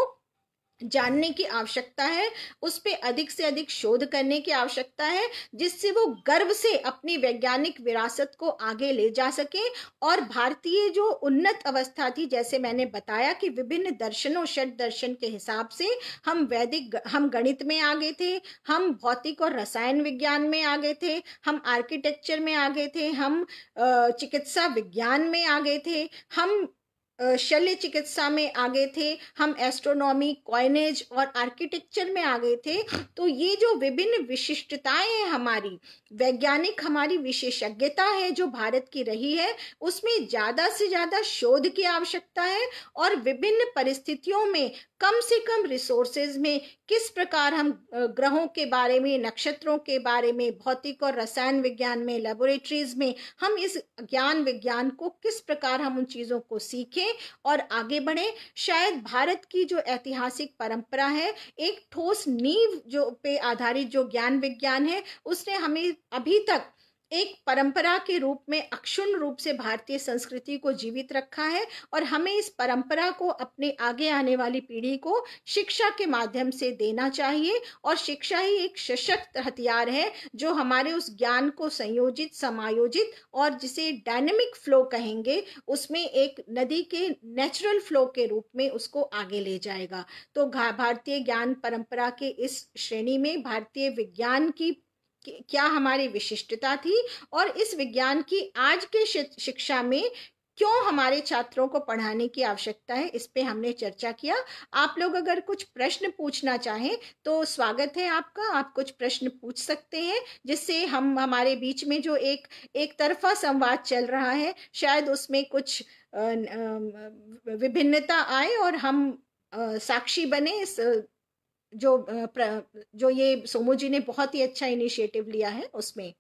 जानने की आवश्यकता है उस पर अधिक से अधिक शोध करने की आवश्यकता है जिससे वो गर्व से अपनी वैज्ञानिक विरासत को आगे ले जा सके और भारतीय जो उन्नत अवस्था थी जैसे मैंने बताया कि विभिन्न दर्शनों षट दर्शन के हिसाब से हम वैदिक हम गणित में आगे थे हम भौतिक और रसायन विज्ञान में आगे थे हम आर्किटेक्चर में आगे थे हम चिकित्सा विज्ञान में आगे थे हम शल्य चिकित्सा में आगे थे हम एस्ट्रोनॉमी कॉइनेज और आर्किटेक्चर में आ गए थे तो ये जो विभिन्न विशिष्टताएं हैं हमारी वैज्ञानिक हमारी विशेषज्ञता है जो भारत की रही है उसमें ज़्यादा से ज़्यादा शोध की आवश्यकता है और विभिन्न परिस्थितियों में कम से कम रिसोर्सेज में किस प्रकार हम ग्रहों के बारे में नक्षत्रों के बारे में भौतिक और रसायन विज्ञान में लेबोरेटरीज में हम इस ज्ञान विज्ञान को किस प्रकार हम उन चीज़ों को सीखें और आगे बढ़ें शायद भारत की जो ऐतिहासिक परंपरा है एक ठोस नींव जो पे आधारित जो ज्ञान विज्ञान है उसने हमें अभी तक एक परंपरा के रूप में अक्षुण रूप से भारतीय संस्कृति को जीवित रखा है और हमें इस परंपरा को अपने आगे आने वाली पीढ़ी को शिक्षा के माध्यम से देना चाहिए और शिक्षा ही एक सशक्त हथियार है जो हमारे उस ज्ञान को संयोजित समायोजित और जिसे डायनेमिक फ्लो कहेंगे उसमें एक नदी के नेचुरल फ्लो के रूप में उसको आगे ले जाएगा तो भारतीय ज्ञान परंपरा के इस श्रेणी में भारतीय विज्ञान की क्या हमारी विशिष्टता थी और इस विज्ञान की आज के शिक्षा में क्यों हमारे छात्रों को पढ़ाने की आवश्यकता है इस पे हमने चर्चा किया आप लोग अगर कुछ प्रश्न पूछना चाहें तो स्वागत है आपका आप कुछ प्रश्न पूछ सकते हैं जिससे हम हमारे बीच में जो एक एक तरफा संवाद चल रहा है शायद उसमें कुछ विभिन्नता आए और हम साक्षी बने इस जो जो ये सोमो जी ने बहुत ही अच्छा इनिशिएटिव लिया है उसमें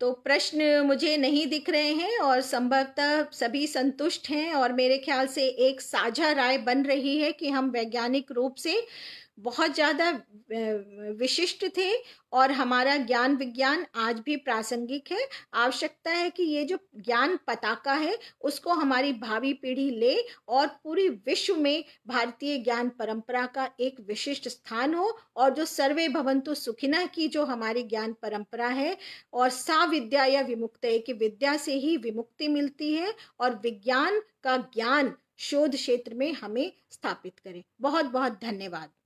तो प्रश्न मुझे नहीं दिख रहे हैं और संभवतः सभी संतुष्ट हैं और मेरे ख्याल से एक साझा राय बन रही है कि हम वैज्ञानिक रूप से बहुत ज़्यादा विशिष्ट थे और हमारा ज्ञान विज्ञान आज भी प्रासंगिक है आवश्यकता है कि ये जो ज्ञान पताका है उसको हमारी भावी पीढ़ी ले और पूरी विश्व में भारतीय ज्ञान परंपरा का एक विशिष्ट स्थान हो और जो सर्वे भवंतु सुखिना की जो हमारी ज्ञान परंपरा है और सा विद्या या विमुक्त कि विद्या से ही विमुक्ति मिलती है और विज्ञान का ज्ञान शोध क्षेत्र में हमें स्थापित करें बहुत बहुत धन्यवाद